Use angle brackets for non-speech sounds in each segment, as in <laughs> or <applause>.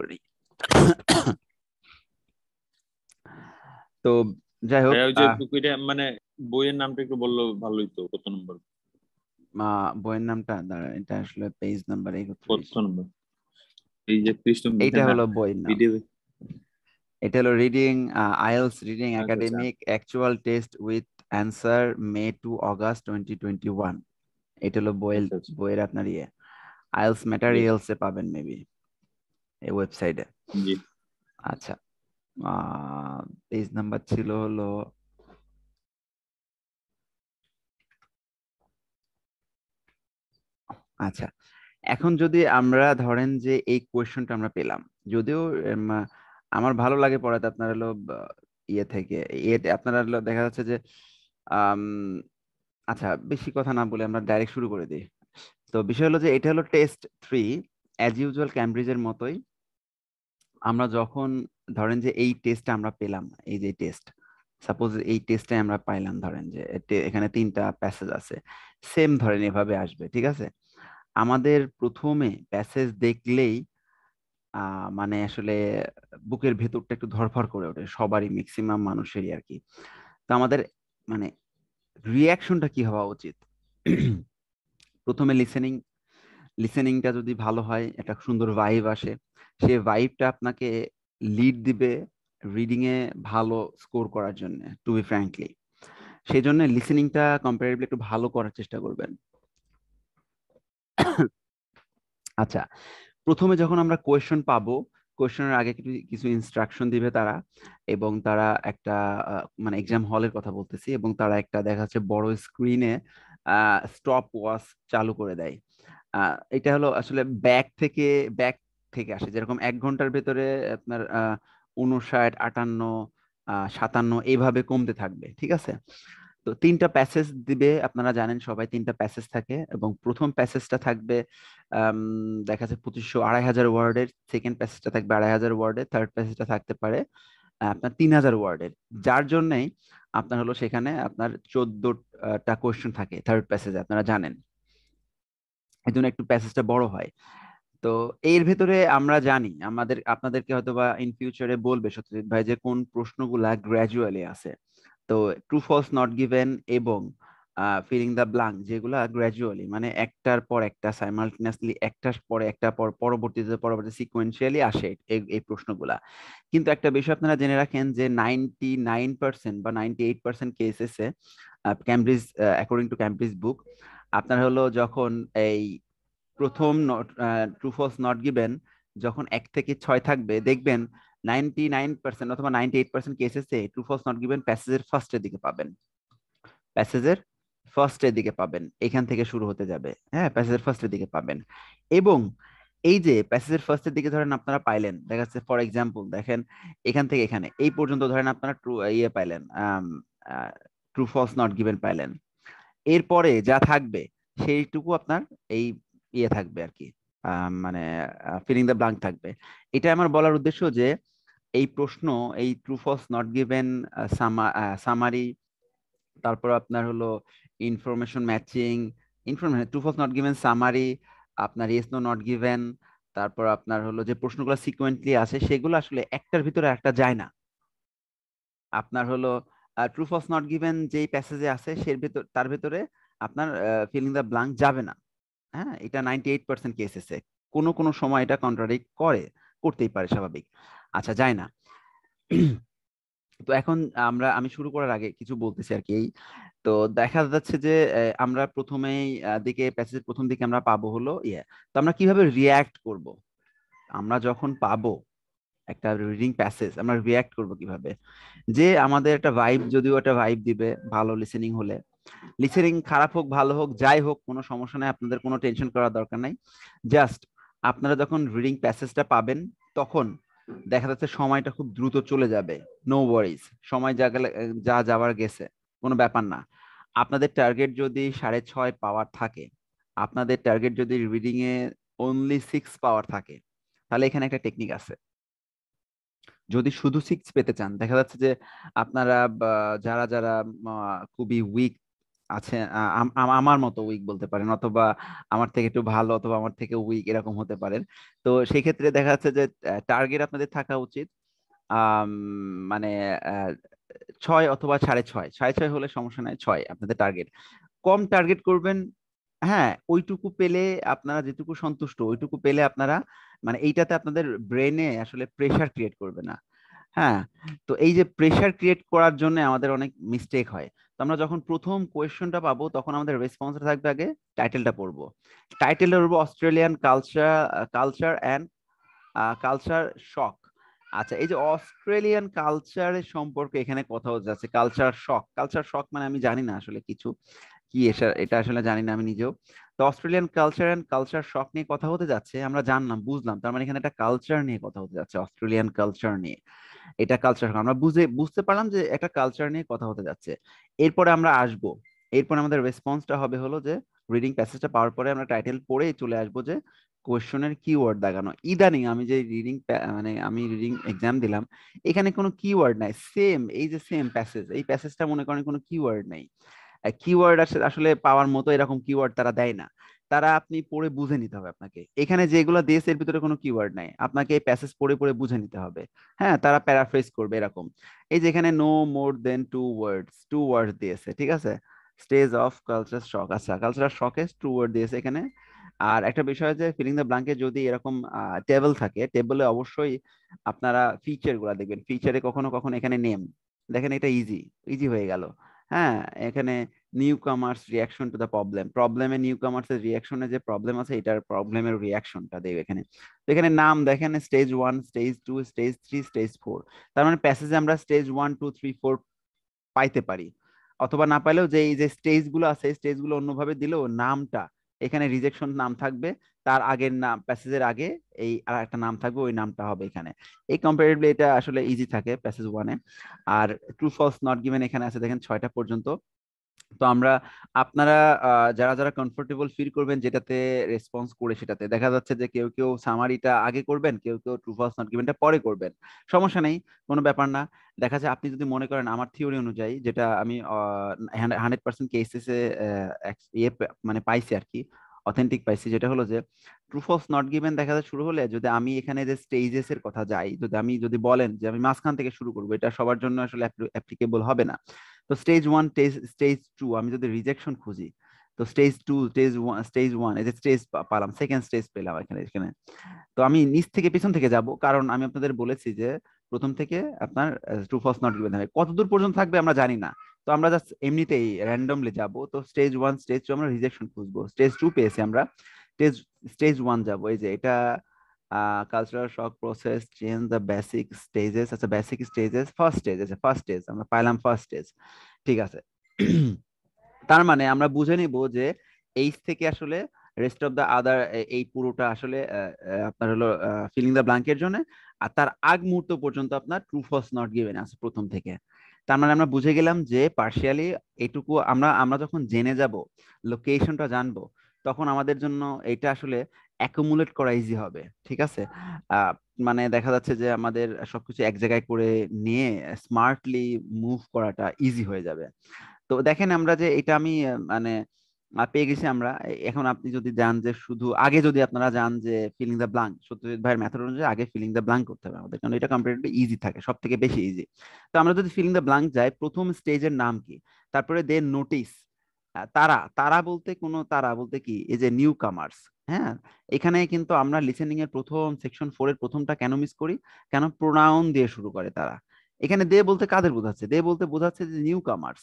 করি তো যাই হোক মানে বইয়ের নামটা একটু বললো ভালোই তো কত নম্বর মা বইয়ের নামটা দাঁড়া এটা আসলে পেজ নাম্বার এই কত নম্বর এই যে হ্যাঁ, এটা হলো বই না এটা হলো reading IELTS reading academic actual test with answer May to August twenty twenty one এটা হলো বইয়ের আচ্ছা, আচ্ছা। বইয়ের আপনার ইয়ে আইএলস ম্যাটেরিয়ালসে পাবেন মেবি এই ওয়েবসাইটে আচ্ছা পেজ নাম্বার ছিল হলো আচ্ছা এখন যদি আমরা ধরেন যে এই কোয়েশনটা আমরা পেলাম যদিও আমার ভালো লাগে পড়াতে আপনার হলো ইয়ে থেকে ইয়েতে আপনারা হলো দেখা যাচ্ছে যে আচ্ছা বেশি কথা না বলে আমরা ডাইরেক্ট শুরু করে দিই তো বিষয় হলো যে এটা হলো টেস্ট থ্রি অ্যাজ ইউজুয়াল ক্যামব্রিজের মতোই আমরা যখন ধরেন যে এই টেস্ট আমরা পেলাম এই যে টেস্ট সাপোজ এই টেস্টে আমরা পাইলাম ধরেন যে এখানে তিনটা প্যাসেজ আছে সেম ধরেন এভাবে আসবে ঠিক আছে আমাদের প্রথমে প্যাসেজ দেখলেই মানে আসলে বুকের ভেতরটা একটু ধরফর করে ওঠে সবারই ম্যাক্সিমাম মানুষেরই আর কি তো আমাদের মানে রিয়াকশনটা কি হওয়া উচিত প্রথমে লিসেনিং লিসেনিংটা যদি ভালো হয় একটা সুন্দর ভাইব আসে সে ভাইবটা আপনাকে লিড দিবে রিডিং এ ভালো স্কোর করার জন্য টু বি ফ্র্যাঙ্কলি সেই জন্য লিসেনিংটা কম্পারেটিভলি একটু ভালো করার চেষ্টা করবেন আচ্ছা প্রথমে যখন আমরা কোয়েশন পাবো কোয়েশনের আগে কিছু কিছু ইনস্ট্রাকশন দিবে তারা এবং তারা একটা মানে এক্সাম হলের কথা বলতেছি এবং তারা একটা দেখা যাচ্ছে বড় স্ক্রিনে স্টপ ওয়াচ চালু করে দেয় এটা হলো আসলে ব্যাক থেকে ব্যাক থেকে আসে যেরকম এক ঘন্টার ভেতরে আপনার উনষাট আটান্ন সাতান্ন এইভাবে কমতে থাকবে ঠিক আছে তো তিনটা প্যাসেজ দিবে আপনারা জানেন সবাই তিনটা প্যাসেজ থাকে এবং প্রথম প্যাসেজটা থাকবে দেখা যাচ্ছে পঁচিশশো আড়াই হাজার ওয়ার্ডের সেকেন্ড প্যাসেজটা থাকবে আড়াই হাজার ওয়ার্ডের থার্ড প্যাসেজটা থাকতে পারে আপনার তিন হাজার ওয়ার্ডের যার জন্যেই আপনার হলো সেখানে আপনার চোদ্দটা কোয়েশ্চেন থাকে থার্ড প্যাসেজ আপনারা জানেন এই জন্য একটু প্যাসেজটা বড় হয় তো এর ভেতরে আমরা জানি আমাদের আপনাদেরকে হয়তো বা ইন ফিউচারে বলবে সত্যজিৎ ভাই যে কোন প্রশ্নগুলা গ্র্যাজুয়ালি আছে তো ট্রু ফলস নট গিভেন এবং ফিলিং দ্য ব্লাঙ্ক যেগুলা গ্র্যাজুয়ালি মানে একটার পর একটা সাইমালটেনিয়াসলি একটার পর একটা পর পরবর্তীতে পরবর্তী সিকোয়েন্সিয়ালি আসে এই প্রশ্নগুলা কিন্তু একটা বিষয় আপনারা জেনে রাখেন যে নাইনটি নাইন পার্সেন্ট বা নাইনটি এইট পার্সেন্ট কেসেসে Cambridge according to Cambridge book আপনার হলো যখন এই প্রথম ট্রু ফলস নট গিভেন যখন এক থেকে ছয় থাকবে দেখবেন নাইনটি নাইন পার্সেন্ট অথবা নাইনটি এইট পার্সেন্ট কেসেসে ট্রু ফলস নট গিভেন প্যাসেজের ফার্স্টের দিকে পাবেন প্যাসেজের ফার্স্টের দিকে পাবেন এখান থেকে শুরু হতে যাবে হ্যাঁ প্যাসেজের ফার্স্টের দিকে পাবেন এবং এই যে প্যাসেজের ফার্স্টের দিকে ধরেন আপনারা পাইলেন দেখা যাচ্ছে ফর এক্সাম্পল দেখেন এখান থেকে এখানে এই পর্যন্ত ধরেন আপনারা ট্রু ইয়ে পাইলেন ট্রু ফলস নট গিভেন পাইলেন এরপরে যা থাকবে সেইটুকু আপনার এই ইয়ে থাকবে আর কি মানে ফিলিং দ্য ব্লাঙ্ক থাকবে এটা আমার বলার উদ্দেশ্য যে এই প্রশ্ন এই ট্রু নট গিভেন সামারি তারপর আপনার হলো information matching information true not given summary আপনার ইয়েস নো নট গিভেন তারপর আপনার হলো যে প্রশ্নগুলো সিকুয়েন্টলি আছে সেগুলো আসলে একটার ভিতরে একটা যায় না আপনার হলো ট্রু নট গিভেন যেই প্যাসেজে আছে সে ভিতর তার ভিতরে আপনার ফিলিং দ্য ব্লাঙ্ক যাবে না হ্যাঁ এটা নাইনটি এইট পার্সেন্ট কেসেসে কোনো কোনো সময় এটা কন্ট্রাডিক করে করতেই পারে স্বাভাবিক আচ্ছা যায় না তো এখন আমরা আমি শুরু করার আগে কিছু বলতেছি আর কি তো দেখা যাচ্ছে যে আমরা প্রথমেই দিকে প্যাসেজের প্রথম দিকে আমরা পাবো হলো ইয়ে তো আমরা কিভাবে রিয়্যাক্ট করব আমরা যখন পাবো একটা রিডিং প্যাসেজ আমরা রিয়্যাক্ট করব কিভাবে যে আমাদের একটা ভাইব যদিও একটা ভাইব দিবে ভালো লিসেনিং হলে লিসেনিং খারাপ হোক ভালো হোক যাই হোক কোনো সমস্যা নাই আপনাদের কোনো টেনশন করার দরকার নাই জাস্ট আপনারা যখন রিডিং প্যাসেজটা পাবেন তখন দেখা যাচ্ছে সময়টা খুব দ্রুত চলে যাবে নো ওয়ারিজ সময় যা গেলে যা যাওয়ার গেছে কোনো ব্যাপার না আপনাদের টার্গেট যদি সাড়ে ছয় পাওয়ার থাকে আপনাদের টার্গেট যদি রিডিং এ অনলি সিক্স পাওয়ার থাকে তাহলে এখানে একটা টেকনিক আছে যদি শুধু সিক্স পেতে চান দেখা যাচ্ছে যে আপনারা যারা যারা খুবই উইক আছে আমার মতো উইক বলতে পারেন অথবা আমার থেকে একটু ভালো অথবা আমার থেকে উইক এরকম হতে পারেন তো সেই ক্ষেত্রে দেখা যাচ্ছে যে টার্গেট আপনাদের থাকা উচিত মানে ছয় অথবা সাড়ে ছয় সাড়ে ছয় হলে সমস্যা নাই ছয় আপনাদের টার্গেট কম টার্গেট করবেন হ্যাঁ ওইটুকু পেলে আপনারা যেটুকু সন্তুষ্ট ওইটুকু পেলে আপনারা মানে এইটাতে আপনাদের ব্রেনে আসলে প্রেশার ক্রিয়েট করবে না হ্যাঁ তো এই যে প্রেশার ক্রিয়েট করার জন্য আমাদের অনেক মিস্টেক হয় আমরা যখন প্রথম কোয়েশ্চনটা পাবো তখন আমাদের রেসপন্স থাকবে আগে টাইটেলটা পড়বো টাইটেলটা পড়বো Australian culture culture and culture shock আচ্ছা এই যে অস্ট্রেলিয়ান কালচারের সম্পর্কে এখানে কথা যাচ্ছে কালচার শক কালচার শক মানে আমি জানি না আসলে কিছু কি এটা আসলে জানি না আমি নিজেও তো Australian culture and culture shock নিয়ে কথা হতে যাচ্ছে আমরা জানলাম বুঝলাম তার মানে এখানে একটা কালচার নিয়ে কথা হতে যাচ্ছে অস্ট্রেলিয়ান কালচার নিয়ে এটা কালচার আমরা বুঝে বুঝতে পারলাম যে একটা কালচার নিয়ে কথা হতে যাচ্ছে এরপরে আমরা আসব এরপরে আমাদের রেসপন্সটা হবে হলো যে রিডিং প্যাসেজটা পাওয়ার পরে আমরা টাইটেল পড়ে চলে আসব যে কোয়েশনের কিওয়ার্ড দেখানো ইদানিং আমি যে রিডিং মানে আমি রিডিং এক্সাম দিলাম এখানে কোনো কিওয়ার্ড নাই সেম এই যে সেম প্যাসেজ এই প্যাসেজটা মনে করেন কোনো কিওয়ার্ড নেই কিওয়ার্ড আসলে পাওয়ার মতো এরকম কিওয়ার্ড তারা দেয় না তারা আপনি পড়ে বুঝে নিতে হবে আপনাকে এখানে যেগুলো দিয়েছে এর ভিতরে কোনো কিওয়ার্ড নাই আপনাকে প্যাসেজ পড়ে পড়ে বুঝে নিতে হবে হ্যাঁ তারা প্যারাফ্রেজ করবে এরকম এই যে এখানে no more than two words two words দিয়েছে ঠিক আছে স্টেজ অফ কালচারাল শক আচ্ছা কালচারাল শকে টু ওয়ার্ড দিয়েছে এখানে আর একটা বিষয় যে ফিলিং দ্য ব্লাঙ্কে যদি এরকম টেবল থাকে টেবলে অবশ্যই আপনারা ফিচারগুলো দেখবেন ফিচারে কখনো কখনো এখানে নেম দেখেন এটা ইজি ইজি হয়ে গেল হ্যাঁ এখানে newcomers reaction to the problem প্রবলেমে নিউ এর রিয়াকশনে যে প্রবলেম আছে এটার প্রবলেমের রিয়াকশনটা দেবে এখানে তো এখানে নাম দেখেন stage one stage two stage three stage four তার মানে প্যাসেজে আমরা stage one two three four পাইতে পারি অথবা না পাইলেও যে এই যে স্টেজগুলো আছে স্টেজগুলো অন্যভাবে দিলেও নামটা এখানে রিজেকশন নাম থাকবে তার আগের নাম প্যাসেজের আগে এই আর একটা নাম থাকবে ওই নামটা হবে এখানে এই কম্পারেটিভলি এটা আসলে ইজি থাকে প্যাসেজ ওয়ানে আর ট্রু ফলস নট গিভেন এখানে আছে দেখেন ছয়টা পর্যন্ত তো আমরা আপনারা যারা যারা কমফোর্টেবল ফিল করবেন যেটাতে রেসপন্স করে সেটাতে দেখা যাচ্ছে যে কেউ কেউ সামারিটা আগে করবেন কেউ কেউ ট্রু ফলস নট গিভেনটা পরে করবেন সমস্যা নেই কোনো ব্যাপার না দেখা যায় আপনি যদি মনে করেন আমার থিওরি অনুযায়ী যেটা আমি হান্ড্রেড পার্সেন্ট এ ইয়ে মানে পাইছি আর কি অথেন্টিক পাইছি যেটা হলো যে ট্রু ফলস নট গিভেন দেখা যায় শুরু হলে যদি আমি এখানে যে স্টেজেস এর কথা যাই যদি আমি যদি বলেন যে আমি মাঝখান থেকে শুরু করবো এটা সবার জন্য আসলে অ্যাপ্লিকেবল হবে না তো স্টেজ ওয়ান স্টেজ টু আমি যদি রিজেকশন খুঁজি তো stage two stage one stage one এই যে স্টেজ পালাম সেকেন্ড স্টেজ পেলাম এখানে এখানে তো আমি নিচ থেকে পিছন থেকে যাব কারণ আমি আপনাদের বলেছি যে প্রথম থেকে আপনার টু ফার্স নট গিভেন হবে কতদূর পর্যন্ত থাকবে আমরা জানি না তো আমরা জাস্ট এমনিতেই র্যান্ডমলি যাব তো স্টেজ ওয়ান স্টেজ টু আমরা রিজেকশন খুঁজবো স্টেজ টু পেয়েছি আমরা স্টেজ স্টেজ ওয়ান যাবো এই যে এটা uh, cultural shock process change the basic stages a আচ্ছা, basic stages first stage a আচ্ছা, first stage আমরা পাইলাম first stage ঠিক আছে তার মানে আমরা বুঝে নিব যে এইচ থেকে আসলে রেস্ট অফ দ্য আদার এই পুরোটা আসলে আপনার হলো ফিলিং দ্য ব্ল্যাঙ্কের জন্য আর তার আগ মুহূর্ত পর্যন্ত আপনার ট্রু ফলস নট গিভেন আছে প্রথম থেকে তার মানে আমরা বুঝে গেলাম যে পার্শিয়ালি এটুকু আমরা আমরা যখন জেনে যাব লোকেশনটা জানবো তখন আমাদের জন্য এটা আসলে অ্যাকুমুলেট করা ইজি হবে ঠিক আছে মানে দেখা যাচ্ছে যে আমাদের সবকিছু এক জায়গায় করে নিয়ে স্মার্টলি মুভ করাটা ইজি হয়ে যাবে তো দেখেন আমরা যে এটা আমি মানে পেয়ে গেছি আমরা এখন আপনি যদি যান যে শুধু আগে যদি আপনারা যান যে ফিলিং দ্য ব্লাঙ্ক সত্যজিৎ ভাইয়ের মেথড অনুযায়ী আগে ফিলিং দ্য ব্লাঙ্ক করতে হবে আমাদের কারণ এটা কম্পিটিটিভ ইজি থাকে সব থেকে বেশি ইজি তো আমরা যদি ফিলিং দ্য ব্লাঙ্ক যাই প্রথম স্টেজের নাম কি তারপরে দে নোটিস তারা তারা বলতে কোনো তারা বলতে কি এই যে নিউ কামার্স হ্যাঁ এখানে কিন্তু আমরা লিসেনিং এর প্রথম সেকশন ফোর এর প্রথমটা কেন মিস করি কেন প্রোনাউন দিয়ে শুরু করে তারা এখানে দে বলতে কাদের বোঝাচ্ছে দে বলতে বোঝাচ্ছে যে নিউ কামার্স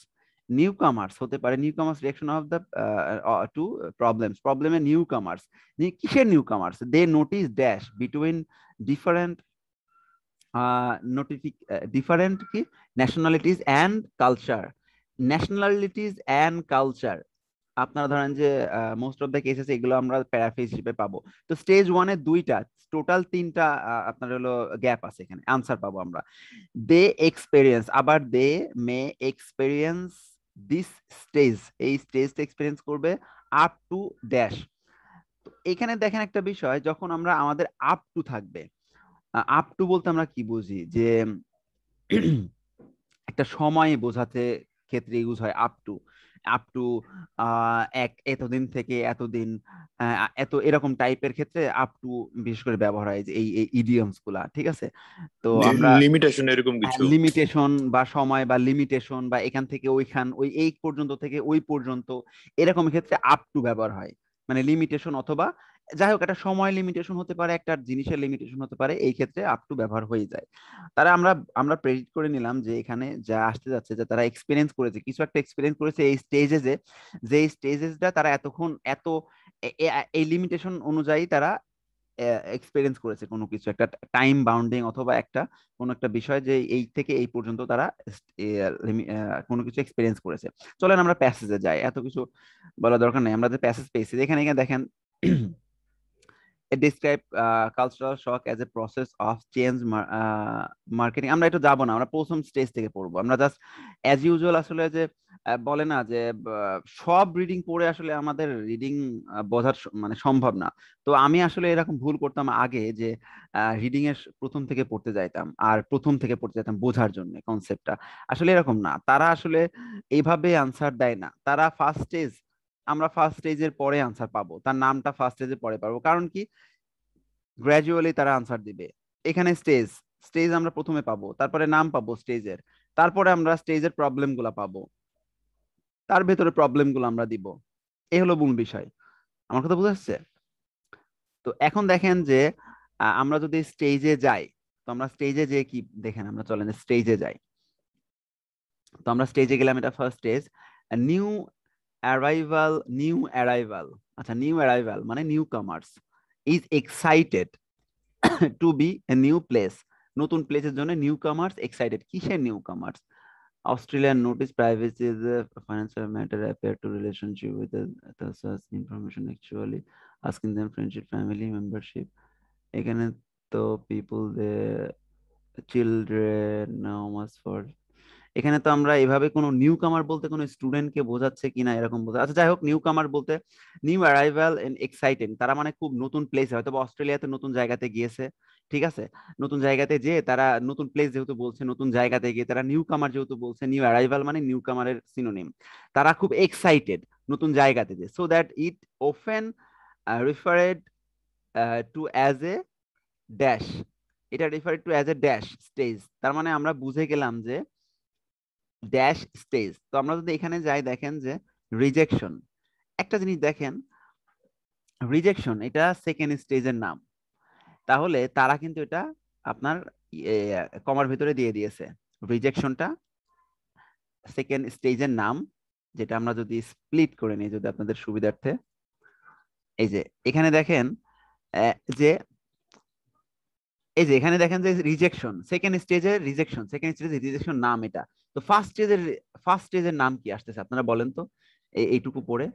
নিউ কামার্স হতে পারে newcomers reaction of the two problems প্রবলেমে নিউ কামার্স কিসের newcomers they notice dash between different নোটিফিক ডিফারেন্ট কি nationalities and culture nationalities and culture আপনারা ধরেন যে মোস্ট অফ দ্য কেসেস এগুলো আমরা প্যারাফেজ হিসেবে পাবো তো স্টেজ এর দুইটা টোটাল তিনটা আপনার হলো গ্যাপ আছে এখানে আনসার পাবো আমরা দে এক্সপেরিয়েন্স আবার they may experience this stage এই স্টেজটা এক্সপেরিয়েন্স করবে আপ টু ড্যাশ এখানে দেখেন একটা বিষয় যখন আমরা আমাদের আপ টু থাকবে আপ টু বলতে আমরা কি বুঝি যে <clears throat> একটা সময় বোঝাতে ক্ষেত্রে ইউজ হয় আপ টু আপ টু এক এতদিন থেকে এতদিন এত এরকম টাইপের ক্ষেত্রে আপ টু বিশেষ করে ব্যবহার হয় যে এই ইডিয়মস গুলা ঠিক আছে তো আমরা লিমিটেশন এরকম হ্যাঁ, কিছু লিমিটেশন বা সময় বা লিমিটেশন বা এখান থেকে ওইখান ওই এই পর্যন্ত থেকে ওই পর্যন্ত এরকম ক্ষেত্রে আপ টু ব্যবহার হয় মানে লিমিটেশন অথবা যাই হোক একটা সময় লিমিটেশন হতে পারে একটা জিনিসের লিমিটেশন হতে পারে এই ক্ষেত্রে আপ টু ব্যবহার হয়ে যায় তারা আমরা আমরা প্রেডিক্ট করে নিলাম যে এখানে যা আসতে যাচ্ছে যে তারা এক্সপিরিয়েন্স করেছে কিছু একটা এক্সপিরিয়েন্স করেছে এই স্টেজে যে যে স্টেজেসটা তারা এতক্ষণ এত এই লিমিটেশন অনুযায়ী তারা এক্সপিরিয়েন্স করেছে কোনো কিছু একটা টাইম বাউন্ডিং অথবা একটা কোনো একটা বিষয় যে এই থেকে এই পর্যন্ত তারা কোনো কিছু এক্সপিরিয়েন্স করেছে চলেন আমরা প্যাসেজে যাই এত কিছু বলা দরকার নেই আমরা যে প্যাসেজ পেয়েছি এখানে এখানে দেখেন it uh, describe uh, cultural shock as a process of change mar- uh, marketing আমরা একটু যাব না আমরা প্রথম স্টেজ থেকে পড়বো আমরা জাস্ট অ্যাজ ইউজুয়াল আসলে যে বলে না যে সব রিডিং পড়ে আসলে আমাদের রিডিং বোঝার মানে সম্ভব না তো আমি আসলে এরকম ভুল করতাম আগে যে রিডিং এর প্রথম থেকে পড়তে যাইতাম আর প্রথম থেকে পড়তে যাইতাম বোঝার জন্য কনসেপ্টটা আসলে এরকম না তারা আসলে এইভাবে আনসার দেয় না তারা ফার্স্ট স্টেজ আমরা ফার্স্ট স্টেজের পরে আনসার পাবো তার নামটা ফার্স্ট স্টেজের পরে পাবো কারণ কি গ্র্যাজুয়ালি তারা আনসার দিবে এখানে স্টেজ স্টেজ আমরা প্রথমে পাবো তারপরে নাম পাবো স্টেজের তারপরে আমরা স্টেজের প্রবলেম গুলা পাবো তার ভেতরে প্রবলেম গুলো আমরা দিব এই হলো মূল বিষয় আমার কথা বুঝা যাচ্ছে তো এখন দেখেন যে আমরা যদি স্টেজে যাই তো আমরা স্টেজে যে কি দেখেন আমরা চলেন স্টেজে যাই তো আমরা স্টেজে গেলাম এটা first stage new arrival new arrival আচ্ছা নিউ অ্যারাইভাল মানে newcomers is excited to be a new place নতুন প্লেসের জন্য নিউ কামার্স এক্সাইটেড কিসের newcomers Australian notice privacy is a financial matter appear to relationship with information actually asking them friendship family membership এখানে তো people they children now মাস for এখানে তো আমরা এভাবে কোনো নিউ কামার বলতে কোনো স্টুডেন্টকে বোঝাচ্ছে কিনা এরকম বোঝা আচ্ছা যাই হোক নিউ কামার বলতে নিউ অ্যারাইভাল এন্ড এক্সাইটেড তারা মানে খুব নতুন প্লেস হয়তো অস্ট্রেলিয়াতে নতুন জায়গাতে গিয়েছে ঠিক আছে নতুন জায়গাতে যে তারা নতুন প্লেস যেহেতু বলছে নতুন জায়গাতে গিয়ে তারা নিউ কামার যেহেতু বলছে নিউ অ্যারাইভাল মানে নিউ কামারের সিনোনিম তারা খুব এক্সাইটেড নতুন জায়গাতে যে so that it often referred to as a dash এটা refer to as a dash stage তার মানে আমরা বুঝে গেলাম যে ড্যাশ স্টেজ তো আমরা যদি এখানে যাই দেখেন যে রিজেকশন একটা জিনিস দেখেন রিজেকশন এটা সেকেন্ড স্টেজের নাম তাহলে তারা কিন্তু এটা আপনার কমার ভিতরে দিয়ে দিয়েছে রিজেকশনটা সেকেন্ড স্টেজের নাম যেটা আমরা যদি স্প্লিট করে নিই যদি আপনাদের সুবিধার্থে এই যে এখানে দেখেন যে এই যে এখানে দেখেন যে রিজেকশন সেকেন্ড স্টেজের রিজেকশন সেকেন্ড স্টেজের রিজেকশন নাম এটা তো ফার্স্ট স্টেজের ফার্স্ট স্টেজের নাম কি আসতেছে আপনারা বলেন তো এই এইটুকু পড়ে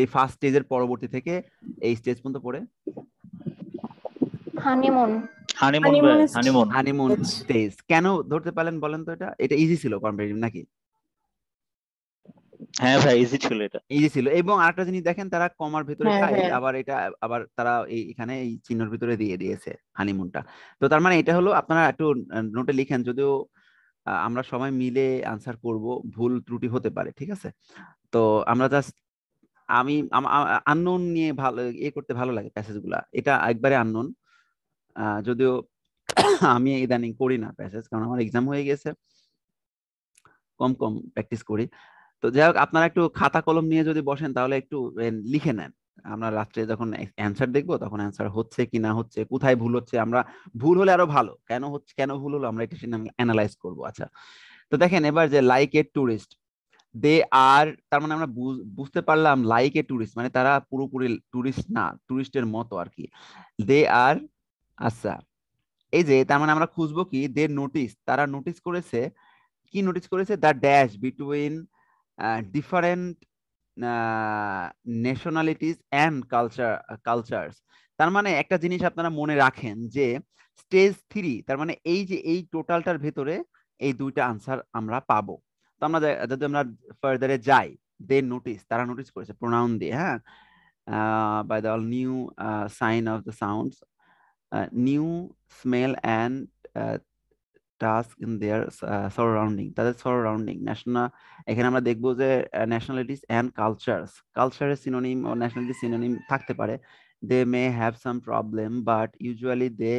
এই ফার্স্ট স্টেজের পরবর্তী থেকে এই স্টেজ পর্যন্ত পড়ে honeymoon honeymoon honeymoon honeymoon stage কেন ধরতে পারলেন বলেন তো এটা এটা ইজি ছিল কম্পারেটিভ নাকি হ্যাঁ ভাই ইজি ছিল এটা ইজি ছিল এবং আরেকটা জিনিস দেখেন তারা কমার ভিতরে হ্যাঁ, হ্যাঁ। আবার এটা আবার তারা এখানে এই চিহ্নর ভিতরে দিয়ে দিয়েছে হানিমুনটা তো তার মানে এটা হলো আপনারা একটু নোটে লিখেন যদিও আমরা সবাই মিলে আনসার করব ভুল ত্রুটি হতে পারে ঠিক আছে তো আমরা জাস্ট আমি আননোন নিয়ে ভালো এ ইয়ে করতে ভালো লাগে প্যাসেজগুলা এটা একবারে আননোন যদিও আমি ইদানিং করি না প্যাসেজ কারণ আমার এক্সাম হয়ে গেছে কম কম প্র্যাকটিস করি তো যাই হোক আপনারা একটু খাতা কলম নিয়ে যদি বসেন তাহলে একটু লিখে নেন আমরা রাত্রে যখন অ্যান্সার দেখবো তখন অ্যান্সার হচ্ছে কি না হচ্ছে কোথায় ভুল হচ্ছে আমরা ভুল হলে আরো ভালো কেন হচ্ছে কেন ভুল হলো আমরা এটা অ্যানালাইজ করবো আচ্ছা তো দেখেন এবার যে like a tourist they are তার মানে আমরা বুঝতে পারলাম লাইক এ টুরিস্ট মানে তারা পুরোপুরি টুরিস্ট না ট্যুরিস্টের মতো আর কি দে আর আচ্ছা এই যে তার মানে আমরা খুঁজবো কি দে নোটিস তারা নোটিস করেছে কি নোটিস করেছে the dash between different nationalities and culture cultures তার মানে একটা জিনিস আপনারা মনে রাখেন যে স্টেজ থ্রি তার মানে এই যে এই টোটালটার ভেতরে এই দুইটা আনসার আমরা পাবো তো আমরা যদি আমরা ফার্দারে যাই দে নোটিস তারা নোটিস করেছে প্রোনাউন দিয়ে হ্যাঁ by the new sign of the sounds new smell and task in their surrounding তাদের সারাউন্ডিং ন্যাশনাল এখানে আমরা দেখবো যে ন্যাশনালিটিস অ্যান্ড কালচার কালচারের সিনোনিম ও ন্যাশনালিটি সিনোনিম থাকতে পারে they may have some problem but usually they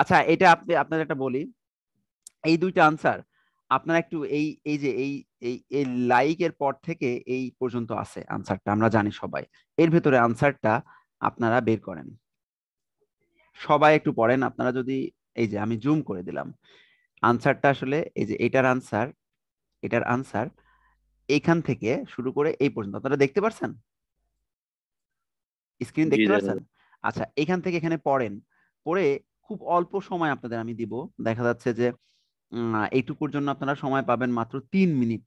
আচ্ছা এটা আপনি আপনার একটা বলি এই দুইটা আনসার আপনারা একটু এই এই যে এই এই লাইক এর পর থেকে এই পর্যন্ত আছে আনসারটা আমরা জানি সবাই এর ভেতরে আনসারটা আপনারা বের করেন সবাই একটু পড়েন আপনারা যদি এই যে আমি জুম করে দিলাম আনসারটা আসলে এই যে এটার আনসার এটার আনসার এইখান থেকে শুরু করে এই পর্যন্ত আপনারা দেখতে পারছেন স্ক্রিন দেখতে পাচ্ছেন আচ্ছা এখান থেকে এখানে পড়েন পড়ে খুব অল্প সময় আপনাদের আমি দিব দেখা যাচ্ছে যে এইটুকুর জন্য আপনারা সময় পাবেন মাত্র তিন মিনিট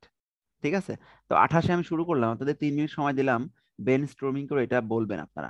ঠিক আছে তো আঠাশে আমি শুরু করলাম আপনাদের তিন মিনিট সময় দিলাম বেন স্ট্রোমিং করে এটা বলবেন আপনারা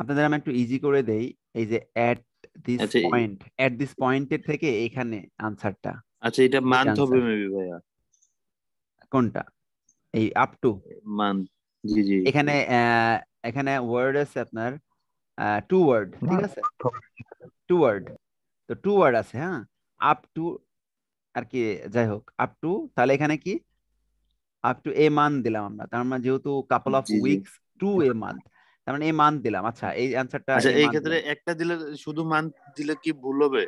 আপনাদের আমি একটু ইজি করে দেই এই যে at this point at this পয়েন্টের থেকে এখানে আনসারটা আচ্ছা এটা মান্থ হবে মেবি ভাইয়া কোনটা এই আপ টু মান্থ জি জি এখানে এখানে ওয়ার্ড আছে আপনার টু ওয়ার্ড ঠিক আছে টু ওয়ার্ড তো টু ওয়ার্ড আছে হ্যাঁ আপ টু আর কি যাই হোক আপ টু তাহলে এখানে কি আপ টু এ মান্থ দিলাম আমরা তার মানে যেহেতু couple of weeks to a month তার মানে এই মান দিলাম আচ্ছা এই অ্যানসারটা আচ্ছা এই ক্ষেত্রে একটা দিলে শুধু মান দিলে কি ভুল হ্যাঁ,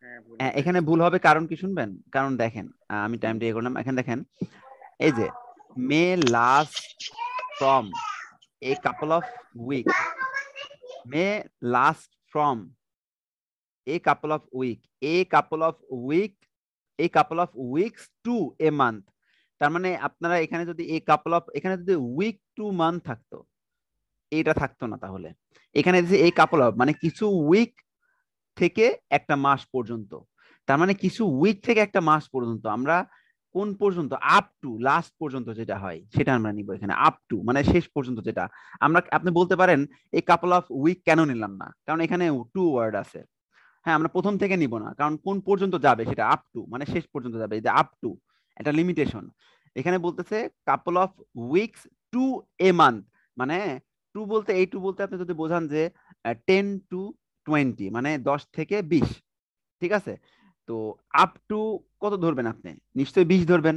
হ্যাঁ, হবে এখানে ভুল হবে কারণ কি শুনবেন কারণ দেখেন আমি টাইম দিয়ে করলাম এখন দেখেন এই যে may last from a couple of week may last from a couple of week a couple of week a couple of weeks to a month তার মানে আপনারা এখানে যদি এ কাপল অফ এখানে যদি উইক টু মান্থ থাকতো এটা থাকতো না তাহলে এখানে দিয়েছে এই কাপল অফ মানে কিছু উইক থেকে একটা মাস পর্যন্ত তার মানে কিছু উইক থেকে একটা মাস পর্যন্ত আমরা কোন পর্যন্ত আপ টু লাস্ট পর্যন্ত যেটা হয় সেটা আমরা নিব এখানে আপ টু মানে শেষ পর্যন্ত যেটা আমরা আপনি বলতে পারেন এই কাপল অফ উইক কেন নিলাম না কারণ এখানে টু ওয়ার্ড আছে হ্যাঁ আমরা প্রথম থেকে নিব না কারণ কোন পর্যন্ত যাবে সেটা আপ টু মানে শেষ পর্যন্ত যাবে এটা আপ টু এটা লিমিটেশন এখানে বলতেছে couple of weeks to a month মানে টু বলতে এই টু বলতে আপনি যদি বোঝান যে টেন টু টোয়েন্টি মানে দশ থেকে বিশ ঠিক আছে তো আপ টু কত ধরবেন আপনি নিশ্চয়ই বিশ ধরবেন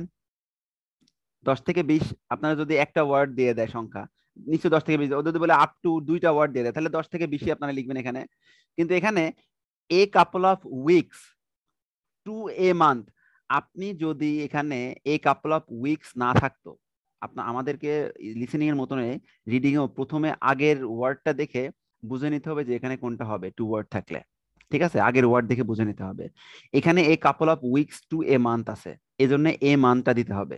দশ থেকে বিশ আপনারা যদি একটা ওয়ার্ড দিয়ে দেয় সংখ্যা নিশ্চয়ই দশ থেকে বিশ ওদের যদি বলে আপ টু দুইটা ওয়ার্ড দিয়ে দেয় তাহলে দশ থেকে বিশই আপনারা লিখবেন এখানে কিন্তু এখানে a couple of weeks to a month আপনি যদি এখানে এ কাপল অফ উইকস না থাকতো আপনার আমাদেরকে লিসেনিং এর মতন রিডিং এ প্রথমে আগের ওয়ার্ডটা দেখে বুঝে নিতে হবে যে এখানে কোনটা হবে টু ওয়ার্ড থাকলে ঠিক আছে আগের ওয়ার্ড দেখে বুঝে নিতে হবে এখানে a couple of weeks to a month আছে এজন্য এ মান্থটা দিতে হবে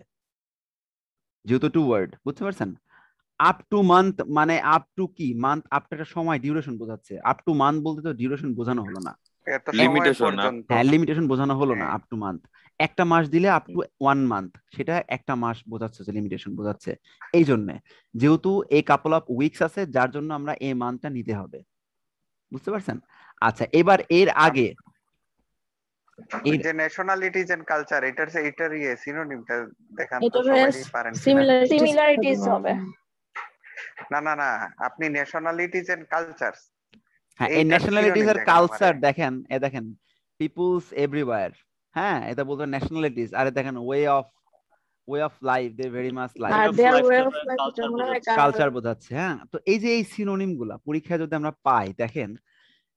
যেহেতু টু ওয়ার্ড বুঝতে পারছেন আপ টু মান্থ মানে আপ টু কি মান্থ আপ সময় ডিউরেশন বোঝাচ্ছে আপ টু মান্থ বলতে তো ডিউরেশন বোঝানো হলো না লিমিটেশন হ্যাঁ লিমিটেশন বোঝানো হলো না আপ টু মান্থ একটা মাস দিলে আপ টু ওয়ান মান্থ সেটা একটা মাস বোঝাচ্ছে যে লিমিটেশন বোঝাচ্ছে এই জন্য যেহেতু এই কাপল অফ উইকস আছে যার জন্য আমরা এই মান্থটা নিতে হবে বুঝতে পারছেন আচ্ছা এবার এর আগে যে ন্যাশনালিটিজ এন্ড কালচার এটার সে এটার ইয়ে সিনোনিমটা দেখান সিমিলারিটিজ হবে না না না আপনি ন্যাশনালিটিজ এন্ড কালচারস হ্যাঁ এই ন্যাশনালিটিস আর কালচার দেখেন এ দেখেন পিপলস এভরিওয়্যার হ্যাঁ এটা বলতে ন্যাশনালিটিস আরে দেখেন way of way of life they very much life culture বোঝাচ্ছে হ্যাঁ তো এই যে এই সিনোনিম গুলা পরীক্ষায় যদি আমরা পাই দেখেন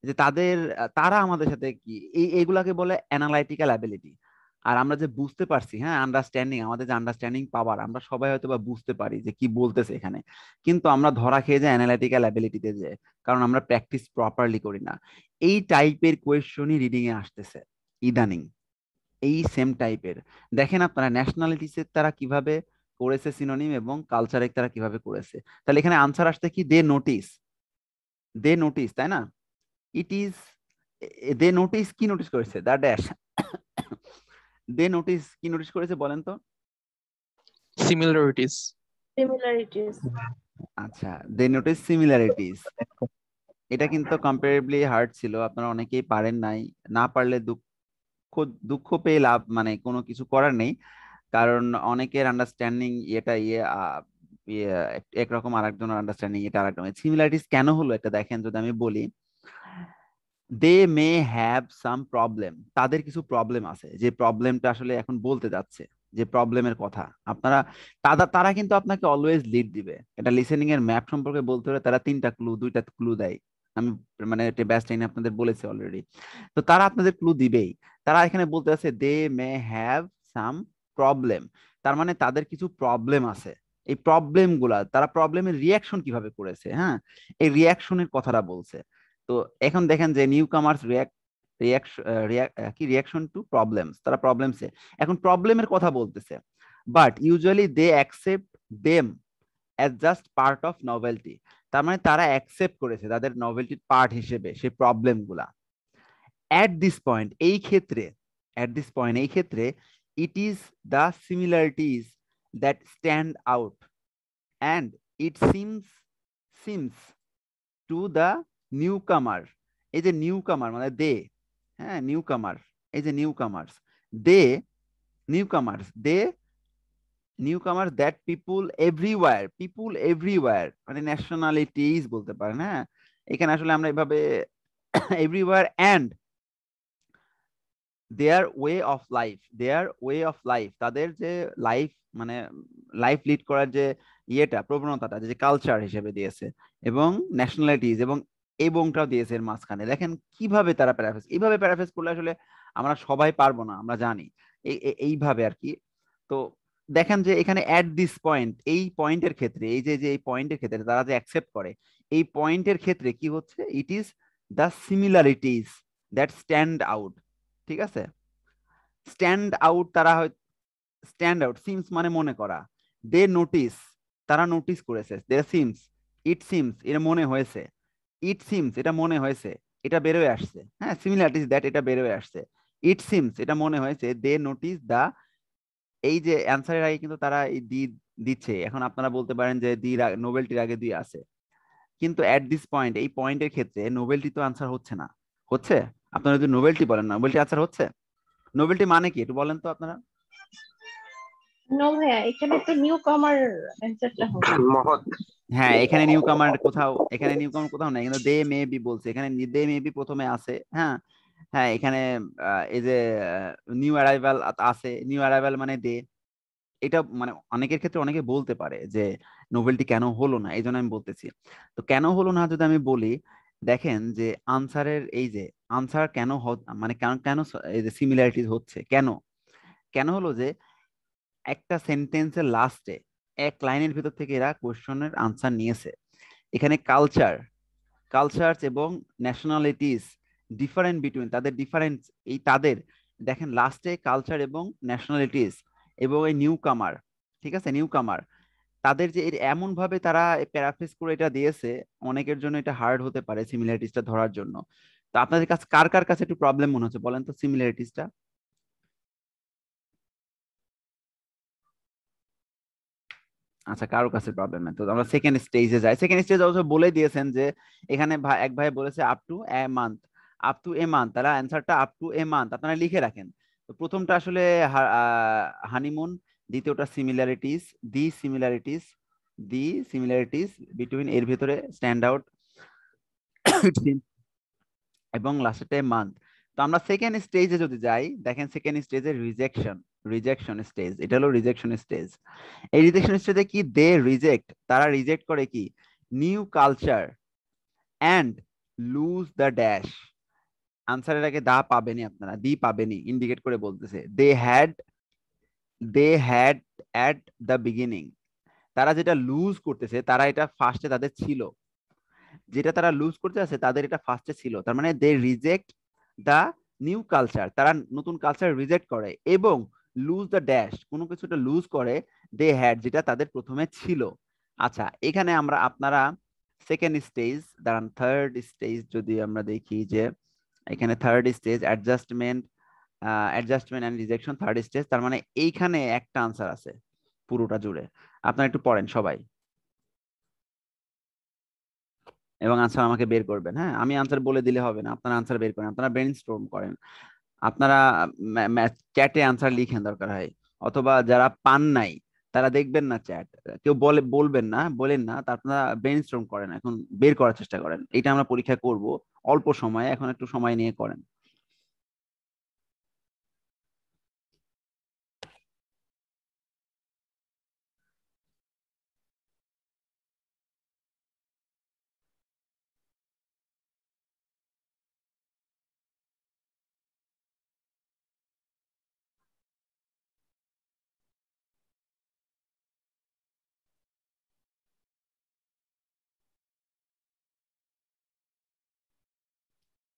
যে তাদের তারা আমাদের সাথে কি এই এগুলাকে বলে অ্যানালাইটিক্যাল অ্যাবিলিটি আর আমরা যে বুঝতে পারছি হ্যাঁ আন্ডারস্ট্যান্ডিং আমাদের যে আন্ডারস্ট্যান্ডিং পাওয়ার আমরা সবাই হয়তো বা বুঝতে পারি যে কি বলতেছে এখানে কিন্তু আমরা ধরা খেয়ে যে অ্যানালাইটিক্যাল অ্যাবিলিটিতে যে কারণ আমরা প্র্যাকটিস প্রপারলি করি না এই টাইপের কোয়েশনই রিডিং এ আসতেছে ইদানিং এই সেম টাইপের দেখেন আপনারা ন্যাশনালিটিসের তারা কিভাবে করেছে সিনোনিম এবং কালচারে তারা কিভাবে করেছে তাহলে এখানে আনসার আসতে কি দে নোটিস দে নোটিস তাই না ইট ইজ দে নোটিস কি নোটিস করেছে দ্য ড্যাশ দে নোটিস কি নোটিস করেছে বলেন তো সিমিলারিটিস সিমিলারিটিস আচ্ছা দে নোটিস সিমিলারিটিস এটা কিন্তু কম্পারেবলি হার্ড ছিল আপনারা অনেকেই পারেন নাই না পারলে দুঃখ দুঃখ পেয়ে লাভ মানে কোনো কিছু করার নেই কারণ অনেকের আন্ডারস্ট্যান্ডিং এটা ইয়ে, ইয়ে একরকম আরেকজনের আন্ডারস্ট্যান্ডিং এটা আরেকরকম সিমিলারিটিস কেন হলো এটা দেখেন যদি আমি বলি দে মে হ্যাভ সাম প্রবলেম তাদের কিছু প্রবলেম আছে যে প্রবলেমটা আসলে এখন বলতে যাচ্ছে যে প্রবলেমের কথা আপনারা তারা তারা কিন্তু আপনাকে অলওয়েজ লিড দিবে এটা লিসেনিং এর ম্যাপ সম্পর্কে বলতে হলে তারা তিনটা ক্লু দুইটা ক্লু দেয় আমি মানে ব্যাস্ট টাইম আপনাদের বলেছি অলরেডি তো তারা আপনাদের ক্লু দিবেই তারা এখানে বলতে আছে দে মে হ্যাভ সাম প্রবলেম তার মানে তাদের কিছু প্রবলেম আছে এই প্রবলেমগুলা তারা প্রবলেমের রিয়াকশন কিভাবে করেছে হ্যাঁ এই রিয়াকশনের কথাটা বলছে তো এখন দেখেন যে নিউ কামার্স রিয়াক্ট কি রিয়াকশন টু প্রবলেমস তারা প্রবলেমসে এখন প্রবলেমের কথা বলতেছে but usually they accept them as just part of novelty তার মানে তারা অ্যাকসেপ্ট করেছে তাদের নভেলটির পার্ট হিসেবে সেই প্রবলেমগুলা অ্যাট দিস পয়েন্ট এই ক্ষেত্রে অ্যাট দিস পয়েন্ট এই ক্ষেত্রে it is the similarities that stand out and it seems seems to the newcomer এই যে নিউ কামার মানে দে হ্যাঁ নিউ কামার এই যে newcomers they newcomers they newcomer that people everywhere people everywhere মানে nationalities বলতে পারেন হ্যাঁ এখানে আসলে আমরা এভাবে everywhere and their way of life their way of life তাদের যে লাইফ মানে লাইফ লিড করার যে ইয়েটা প্রবণতাটা যে কালচার হিসেবে দিয়েছে এবং ন্যাশনালিটিজ এবং এবংটাও দিয়েছে এর মাঝখানে দেখেন কিভাবে তারা প্যারাফেস এইভাবে প্যারাফেস করলে আসলে আমরা সবাই পারবো না আমরা জানি এইভাবে আর কি তো দেখেন যে এখানে অ্যাট দিস পয়েন্ট এই পয়েন্টের ক্ষেত্রে এই যে যে এই পয়েন্টের ক্ষেত্রে তারা যে অ্যাকসেপ্ট করে এই পয়েন্টের ক্ষেত্রে কি হচ্ছে it is the similarities that stand out ঠিক আছে স্ট্যান্ড আউট তারা হয় স্ট্যান্ড আউট সিমস মানে মনে করা দে নোটিস তারা নোটিস করেছে দে সিমস ইট সিমস এর মনে হয়েছে ইট সিমস এটা মনে হয়েছে এটা বেরোয় আসছে হ্যাঁ সিমিলারিটিস দ্যাট এটা বেরোয় আসছে ইট সিমস এটা মনে হয়েছে দে নোটিস দা এই যে অ্যান্সারের আগে কিন্তু তারা এই দি দিচ্ছে এখন আপনারা বলতে পারেন যে দি নোবেলটির আগে দুই আছে কিন্তু অ্যাট দিস পয়েন্ট এই পয়েন্টের ক্ষেত্রে নোবেলটি তো আনসার হচ্ছে না হচ্ছে আপনারা যদি নোবেলটি বলেন নোবেলটি আনসার হচ্ছে নোবেলটি মানে কি একটু বলেন তো আপনারা এখানে হ্যাঁ, নিউ হ্যাঁ? হ্যাঁ, মানে দে এটা মানে অনেকের ক্ষেত্রে অনেকে বলতে পারে যে নোভেলটি কেন হলো না এই জন্য আমি বলতেছি তো কেন হলো না যদি আমি বলি দেখেন যে আনসারের এই যে আনসার কেন মানে কেন কেন এই যে সিমিলারিটিস হচ্ছে কেন কেন হলো যে একটা সেন্টেন্সের লাস্টে এক লাইনের ভিতর থেকে এরা কোশ্চনের আনসার নিয়েছে এখানে কালচার কালচার্স এবং ন্যাশনালিটিস ডিফারেন্ট বিটুইন তাদের ডিফারেন্স এই তাদের দেখেন লাস্টে কালচার এবং ন্যাশনালিটিস এবং এই নিউ কামার ঠিক আছে নিউ কামার তাদের যে এমনভাবে তারা প্যারাফিস করে এটা দিয়েছে অনেকের জন্য এটা হার্ড হতে পারে সিমিলারিটিসটা ধরার জন্য তো আপনাদের কাছে কার কার কাছে একটু প্রবলেম মনে হচ্ছে বলেন তো সিমিলারিটিসটা আচ্ছা কারো কাছে প্রবলেম নাই তো আমরা সেকেন্ড স্টেজে যাই সেকেন্ড স্টেজ অবশ্য বলে দিয়েছেন যে এখানে এক ভাই বলেছে up to a month up to a month তাহলে অ্যান্সারটা আপ টু এ মান্থ আপনারা লিখে রাখেন তো প্রথমটা আসলে হানিমুন দ্বিতীয়টা similarities the similarities the similarities between এর ভিতরে স্ট্যান্ড আউট এবং লাস্টে মান্থ তো আমরা সেকেন্ড স্টেজে যদি যাই দেখেন সেকেন্ড স্টেজে রিজেকশন রিজেকশন স্টেজ এটা হলো রিজেকশন স্টেজ এই রিজেকশন স্টেজে কি দে রিজেক্ট তারা রিজেক্ট করে কি new culture and lose the dash আনসারের আগে দা পাবেনি আপনারা দি পাবেনি ইন্ডিকেট করে বলতেছে they had they had at the beginning তারা যেটা লুজ করতেছে তারা এটা ফার্স্টে তাদের ছিল যেটা তারা লুজ করতে আছে তাদের এটা ফার্স্টে ছিল তার মানে they reject the new culture তারা নতুন কালচার রিজেক্ট করে এবং লুজ দ্য ড্যাশ কোনো কিছুটা লুজ করে দে হ্যাড যেটা তাদের প্রথমে ছিল আচ্ছা এখানে আমরা আপনারা সেকেন্ড স্টেজ দাঁড়ান থার্ড স্টেজ যদি আমরা দেখি যে এখানে third stage adjustment adjustment and rejection third stage তার মানে এইখানে একটা আনসার আছে পুরোটা জুড়ে আপনারা একটু পড়েন সবাই এবং আনসার আমাকে বের করবেন হ্যাঁ আমি আনসার বলে দিলে হবে না আপনারা আনসার বের করেন আপনারা ব্রেন স্ট্রম করেন আপনারা চ্যাটে আনসার লিখেন দরকার হয় অথবা যারা পান নাই তারা দেখবেন না চ্যাট কেউ বলে বলবেন না বলেন না তা আপনারা ব্রেন স্ট্রম করেন এখন বের করার চেষ্টা করেন এটা আমরা পরীক্ষা করব অল্প সময়ে এখন একটু সময় নিয়ে করেন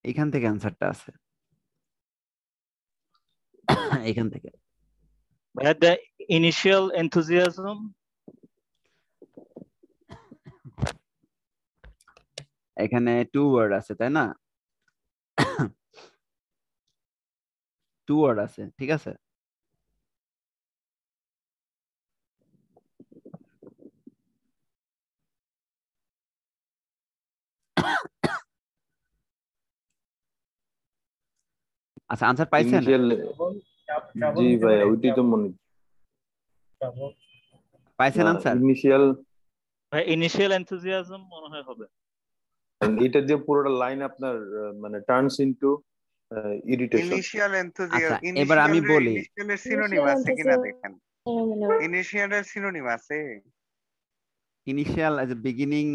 এখান থেকে অ্যান্সারটা আছে এখান থেকে had the ইনিশিয়াল enthusiasm এখানে টু ওয়ার্ড আছে তাই না টু ওয়ার্ড আছে ঠিক আছে আচ্ছা আনসার পাইছেন জি ভাই ওইটাই তো মনে পাইছেন আনসার ইনিশিয়াল ভাই ইনিশিয়াল এনথুজিয়াজম মনে হয় হবে এটা যে পুরোটা লাইন আপনার মানে turns into irritation initial enthusiasm এবার আমি বলি ইনিশিয়ালের সিনোনিম আছে কিনা দেখেন ইনিশিয়ালের সিনোনিম আছে ইনিশিয়াল এজ এ বিগিনিং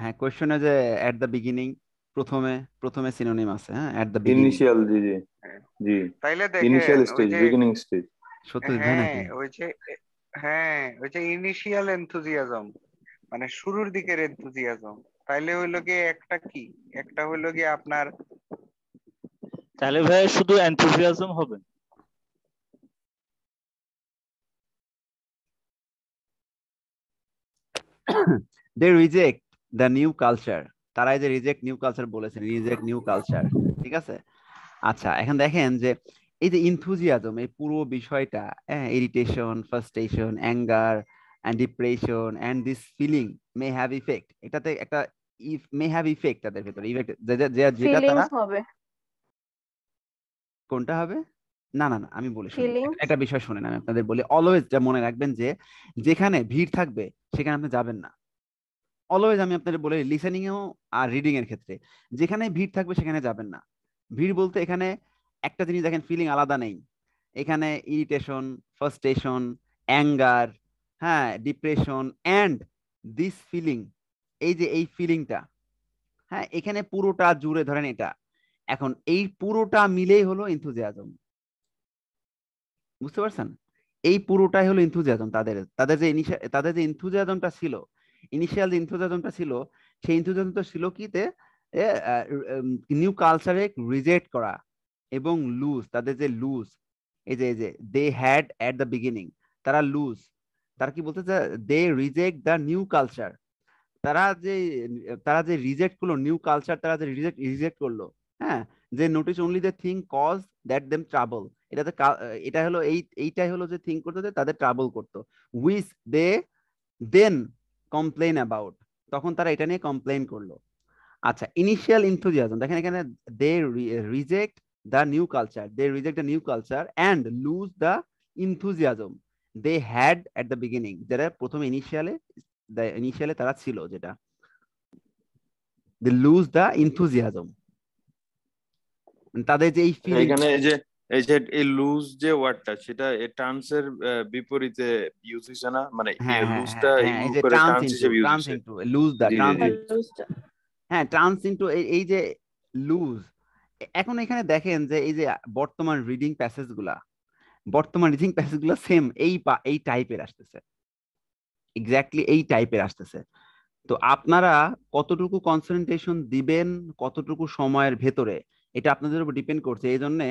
হ্যাঁ কোশ্চেনে যে এট দা বিগিনিং প্রথমে প্রথমে সিনোনিম আছে হ্যাঁ এট দ্য ইনিশিয়াল জি জি হ্যাঁ। জি তাইলে দেখে ইনিশিয়াল স্টেজ বিগিনিং স্টেজ সত্যি তাই হ্যাঁ, ওই যে হ্যাঁ ওই যে ইনিশিয়াল এনথুজিয়াজম মানে শুরুর দিকের এনথুজিয়াজম তাইলে হইলো কি একটা কি একটা হইলো কি আপনার তাহলে ভাই শুধু এনথুজিয়াজম হবে they reject the new culture তারা এই যে রিজেক্ট নিউ কালচার বলেছেন রিজেক্ট নিউ কালচার ঠিক আছে আচ্ছা এখন দেখেন যে এই যে ইনথুজিয়াজম এই পুরো বিষয়টা irritation frustration anger and depression and this feeling may have effect এটাতে একটা মে হ্যাভ ইফেক্ট তাদের ভেতরে ইফেক্ট যেটা তারা কোনটা হবে না না না আমি বলি একটা বিষয় না আমি আপনাদের বলি অলওয়েজ যা মনে রাখবেন যে যেখানে ভিড় থাকবে সেখানে আপনি যাবেন না অলওয়েজ আমি আপনাদের বলে লিসেনিংয়েও আর রিডিং এর ক্ষেত্রে যেখানে ভিড় থাকবে সেখানে যাবেন না ভিড় বলতে এখানে একটা জিনিস দেখেন ফিলিং আলাদা নেই এখানে ইরিটেশন ফার্স্টেশন অ্যাঙ্গার হ্যাঁ ডিপ্রেশন অ্যান্ড দিস ফিলিং এই যে এই ফিলিংটা হ্যাঁ এখানে পুরোটা জুড়ে ধরেন এটা এখন এই পুরোটা মিলেই হলো ইন্থুজিয়াজম বুঝতে পারছেন এই পুরোটাই হলো ইন্থুজিয়াজম তাদের তাদের যে তাদের যে ইন্থুজিয়াজমটা ছিল ইনিশিয়াল যে ইন্থুজাজমটা ছিল সেই ইন্থুজাজমটা ছিল কি তে নিউ কালচারে রিজেক্ট করা এবং লুজ তাদের যে লুজ এই যে এই যে they had at the beginning তারা লুজ তারা কি বলতে চায় they reject the new culture তারা যে তারা যে রিজেক্ট করলো নিউ কালচার তারা যে রিজেক্ট রিজেক্ট করলো হ্যাঁ যে notice only the thing cause that them trouble এটাতে এটা হলো এই এইটাই হলো যে থিং করতে তাদের ট্রাভেল করতো উইস দে দেন কমপ্লেন অ্যাবাউট তখন তারা এটা নিয়ে কমপ্লেন করলো আচ্ছা ইনিশিয়াল ইনথুজিয়াজম দেখেন এখানে they reject the new culture they reject the new culture and lose the enthusiasm they had at the beginning যেটা প্রথম ইনিশিয়ালে ইনিশিয়ালে তারা ছিল যেটা দে লুজ দ্য ইনথুজিয়াজম তাদের যে এই ফিল এখানে যে এই যে এই লুজ যে ওয়ার্ডটা সেটা টার্মস এর বিপরীতে ইউজ হইছে না মানে লুজটা এই যে টার্মস হিসেবে use into lose the terms হ্যাঁ টার্মস ইনটু এই যে লুজ এখন এখানে দেখেন যে এই যে বর্তমান রিডিং প্যাসেজ গুলা বর্তমান রিডিং প্যাসেজ গুলা সেম এই এই টাইপের আসতেছে এক্স্যাক্টলি এই টাইপের আসতেছে তো আপনারা কতটুকু কনসেন্ট্রেশন দিবেন কতটুকু সময়ের ভেতরে এটা আপনাদের উপর ডিপেন্ড করছে এই জন্যে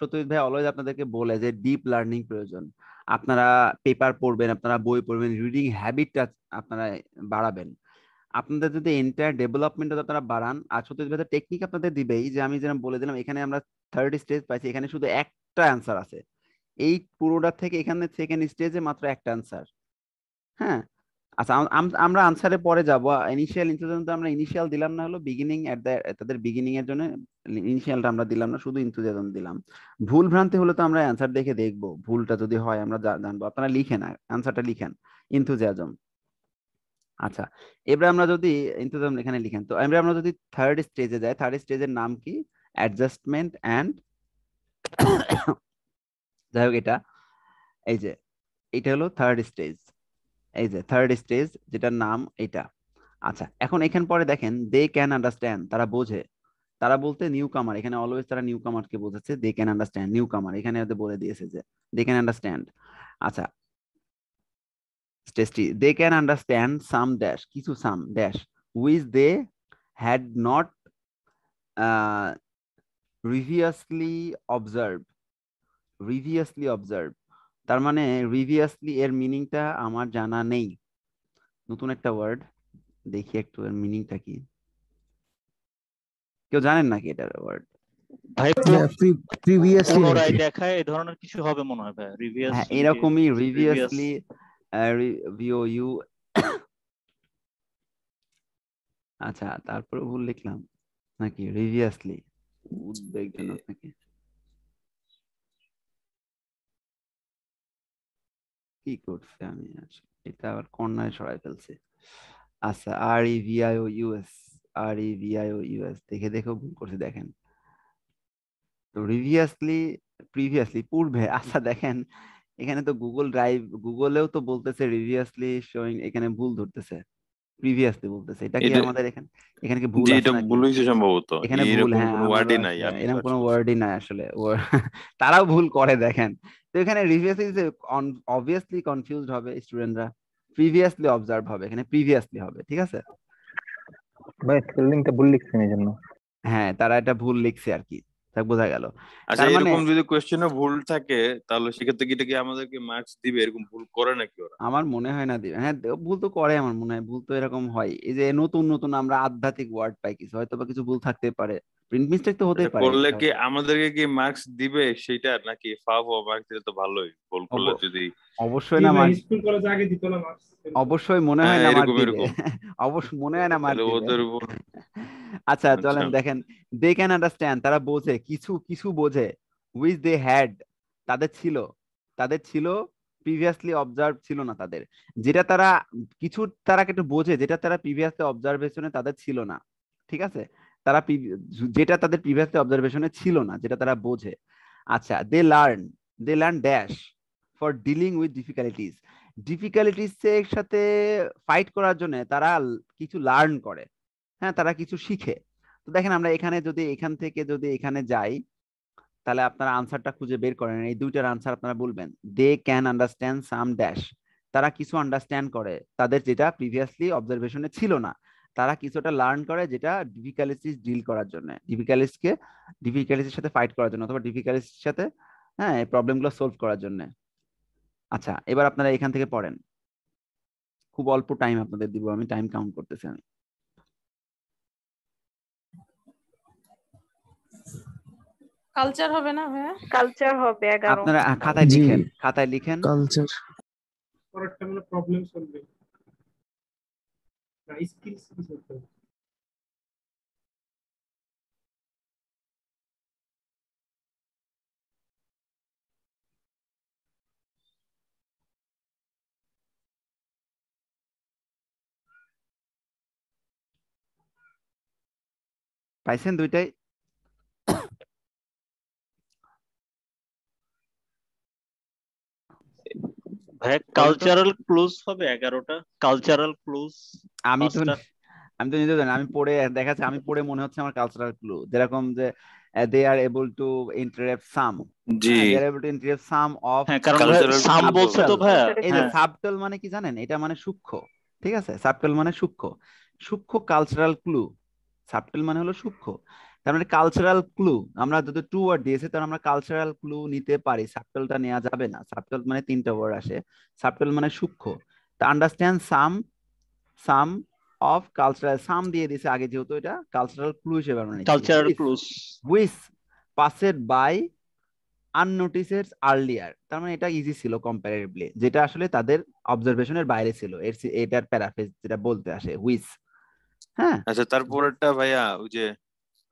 সত্যজিৎ ভাই অলওয়েজ আপনাদেরকে বলে যে ডিপ লার্নিং প্রয়োজন আপনারা পেপার পড়বেন আপনারা বই পড়বেন রিডিং হ্যাবিটটা আপনারা বাড়াবেন আপনাদের যদি এন্টায়ার ডেভেলপমেন্ট আপনারা বাড়ান আর সত্যজিৎ ভাই টেকনিক আপনাদের দিবেই যে আমি যেরকম বলে দিলাম এখানে আমরা থার্ড স্টেজ পাইছি এখানে শুধু একটা অ্যান্সার আছে এই পুরোটা থেকে এখানে সেকেন্ড স্টেজে মাত্র একটা অ্যান্সার হ্যাঁ আচ্ছা আমরা আনসারে পরে যাব ইনিশিয়াল ইন্ট্রোজন তো আমরা ইনিশিয়াল দিলাম না হলো বিগিনিং এট দ্য তাদের বিগিনিং এর জন্য ইনিশিয়ালটা আমরা দিলাম না শুধু ইন্ট্রোজন দিলাম ভুল ভ্রান্তি হলে তো আমরা অ্যানসার দেখে দেখব ভুলটা যদি হয় আমরা জানবো আপনারা লিখেন অ্যানসারটা লিখেন ইন্থুজিয়াজম আচ্ছা এবারে আমরা যদি ইন্থুজিয়াজম এখানে লিখেন তো এবারে আমরা যদি থার্ড স্টেজে যাই থার্ড স্টেজের নাম কি অ্যাডজাস্টমেন্ট অ্যান্ড <coughs> যাই হোক এটা এই যে এটা হলো থার্ড স্টেজ এই যে থার্ড স্টেজ যেটার নাম এটা আচ্ছা এখন এখান পরে দেখেন দে ক্যান আন্ডারস্ট্যান্ড তারা বোঝে তারা বলতে নিউ কামার এখানে অলওয়েজ তারা নিউ কামারকে বোঝাচ্ছে দে ক্যান আন্ডারস্ট্যান্ড নিউ কামার এখানে বলে দিয়েছে যে দে ক্যান আন্ডারস্ট্যান্ড আচ্ছা স্টেজটি they can understand some dash কিছু some dash which they had not previously observe previously observe তার মানে রিভিয়াসলি এর মিনিংটা আমার জানা নেই নতুন একটা ওয়ার্ড দেখি একটু এর মিনিংটা কি কেউ জানেন নাকি এটার ওয়ার্ড ভাই প্রিভিয়াসলি দেখায় এই ধরনের কিছু হবে মনে হয় ভাই রিভিয়াসলি হ্যাঁ এরকমই রিভিয়াসলি ইউ আচ্ছা তারপরে ভুল লিখলাম নাকি রিভিয়াসলি উদ্বেগজনক নাকি কি করছে আমি এটা আবার কন্যায় সরাই ফেলছে আচ্ছা R E I O U S R E I O U S দেখে দেখে ভুল করছে দেখেন তো রিভিয়াসলি প্রিভিয়াসলি পূর্বে আচ্ছা দেখেন এখানে তো গুগল ড্রাইভ গুগলেও তো বলতেছে রিভিয়াসলি শোয়িং এখানে ভুল ধরতেছে প্রিভিয়াসলি বলতেছে এটা কি আমাদের এখানে এখানে কি ভুল আছে এটা ভুল হইছে সম্ভবত এখানে ভুল হ্যাঁ ওয়ার্ডই নাই আচ্ছা, এরকম কোনো ওয়ার্ডই নাই আসলে <laughs> তারাও ভুল করে দেখেন তো এখানে প্রিভিয়াসলি অবভিয়াসলি কনফিউজড হবে স্টুডেন্টরা প্রিভিয়াসলি অবজার্ভ হবে এখানে প্রিভিয়াসলি হবে ঠিক আছে ভাই স্পেলিংটা ভুল লিখছেন এজন্য হ্যাঁ তারা এটা ভুল লিখছে আর কি তা বোঝা গেল আচ্ছা মানে এরকম যদি কোশ্চেনে ভুল থাকে তাহলে সেক্ষেত্রে কি এটা কি আমাদেরকে মার্কস দিবে এরকম ভুল করে নাকি ওরা আমার মনে হয় না দিবে হ্যাঁ ভুল তো করে আমার মনে হয় ভুল তো এরকম হয় এই যে নতুন নতুন আমরা আধ্যাত্মিক ওয়ার্ড পাই কিছু হয়তো বা কিছু ভুল থাকতে পারে প্রিন্ট মিস্টেক তো হতে পারে করলে কি আমাদেরকে কি মার্কস দিবে সেটা নাকি ও মার্কস দিলে তো ভালোই ভুল করলে যদি অবশ্যই না মার্কস স্কুল কলেজ আগে দিত না মার্কস অবশ্যই মনে হয় হ্যাঁ, না মার্কস দিবে <laughs> অবশ্য মনে হয় না মার্কস ওদের উপর আচ্ছা চলেন দেখেন দে ক্যান আন্ডারস্ট্যান্ড তারা বোঝে কিছু কিছু বোঝে উইচ দে হ্যাড তাদের ছিল তাদের ছিল প্রিভিয়াসলি অবজার্ভ ছিল না তাদের যেটা তারা কিছু তারা একটু বোঝে যেটা তারা প্রিভিয়াসলি অবজারভেশনে তাদের ছিল না ঠিক আছে তারা যেটা তাদের প্রিভিয়াস অবজারভেশনে ছিল না যেটা তারা বোঝে আচ্ছা they learn they learn dash for dealing with difficulties difficulties এর সাথে ফাইট করার জন্য তারা কিছু লার্ন করে হ্যাঁ তারা কিছু শিখে তো দেখেন আমরা এখানে যদি এখান থেকে যদি এখানে যাই তাহলে আপনারা আনসারটা খুঁজে বের করেন এই দুইটার আনসার আপনারা বলবেন they can understand some dash তারা কিছু আন্ডারস্ট্যান্ড করে তাদের যেটা প্রিভিয়াসলি অবজারভেশনে ছিল না তারা কিছুটা লার্ন করে যেটা ডিফিকাল্টিস ডিল করার জন্য ডিফিকাল্টিসকে ডিফিকাল্টিসের সাথে ফাইট করার জন্য অথবা ডিফিকাল্টিসের সাথে হ্যাঁ এই প্রবলেমগুলো সলভ করার জন্য আচ্ছা এবার আপনারা এখান থেকে পড়েন খুব অল্প টাইম আপনাদের দিব আমি টাইম কাউন্ট করতেছি আমি কালচার হবে না ভাইয়া কালচার হবে 11 আপনারা খাতায় লিখেন খাতায় লিখেন কালচার পরেরটা মানে problem solving Skills price tôi? is xin পাইছেন দুইটাই <coughs> কালচারাল ক্লোজ হবে 11টা কালচারাল ক্লোজ আমি তো আমি তো নিজে জানি আমি পড়ে দেখাচ্ছি আমি পড়ে মনে হচ্ছে আমার কালচারাল ক্লু যেরকম যে they are able to interpret some জি they are able to interpret some of some বলছে তো ভাই এই সাবটল হ্যাঁ। মানে কি জানেন এটা মানে সূক্ষ্ম ঠিক আছে সাবটল মানে সূক্ষ্ম সূক্ষ্ম কালচারাল ক্লু সাবটল মানে হলো সূক্ষ্ম তার মানে কালচারাল ক্লু আমরা যদি টু ওয়ার্ড দিয়েছি তাহলে আমরা কালচারাল ক্লু নিতে পারি সাবটলটা নেওয়া যাবে না সাবটল মানে তিনটা ওয়ার্ড আসে সাবটল মানে সূক্ষ্ম তা understand some some of cultural some দিয়ে দিয়েছে আগে যেহেতু এটা কালচারাল ক্লু হিসেবে আমরা cultural clue which passed by unnoticed earlier তার মানে এটা ইজি ছিল কম্পারেটিভলি যেটা আসলে তাদের অবজারভেশনের বাইরে ছিল এর এটার প্যারাফ্রেজ যেটা বলতে আসে উইস হ্যাঁ আচ্ছা তারপরেরটা ভাইয়া ওই যে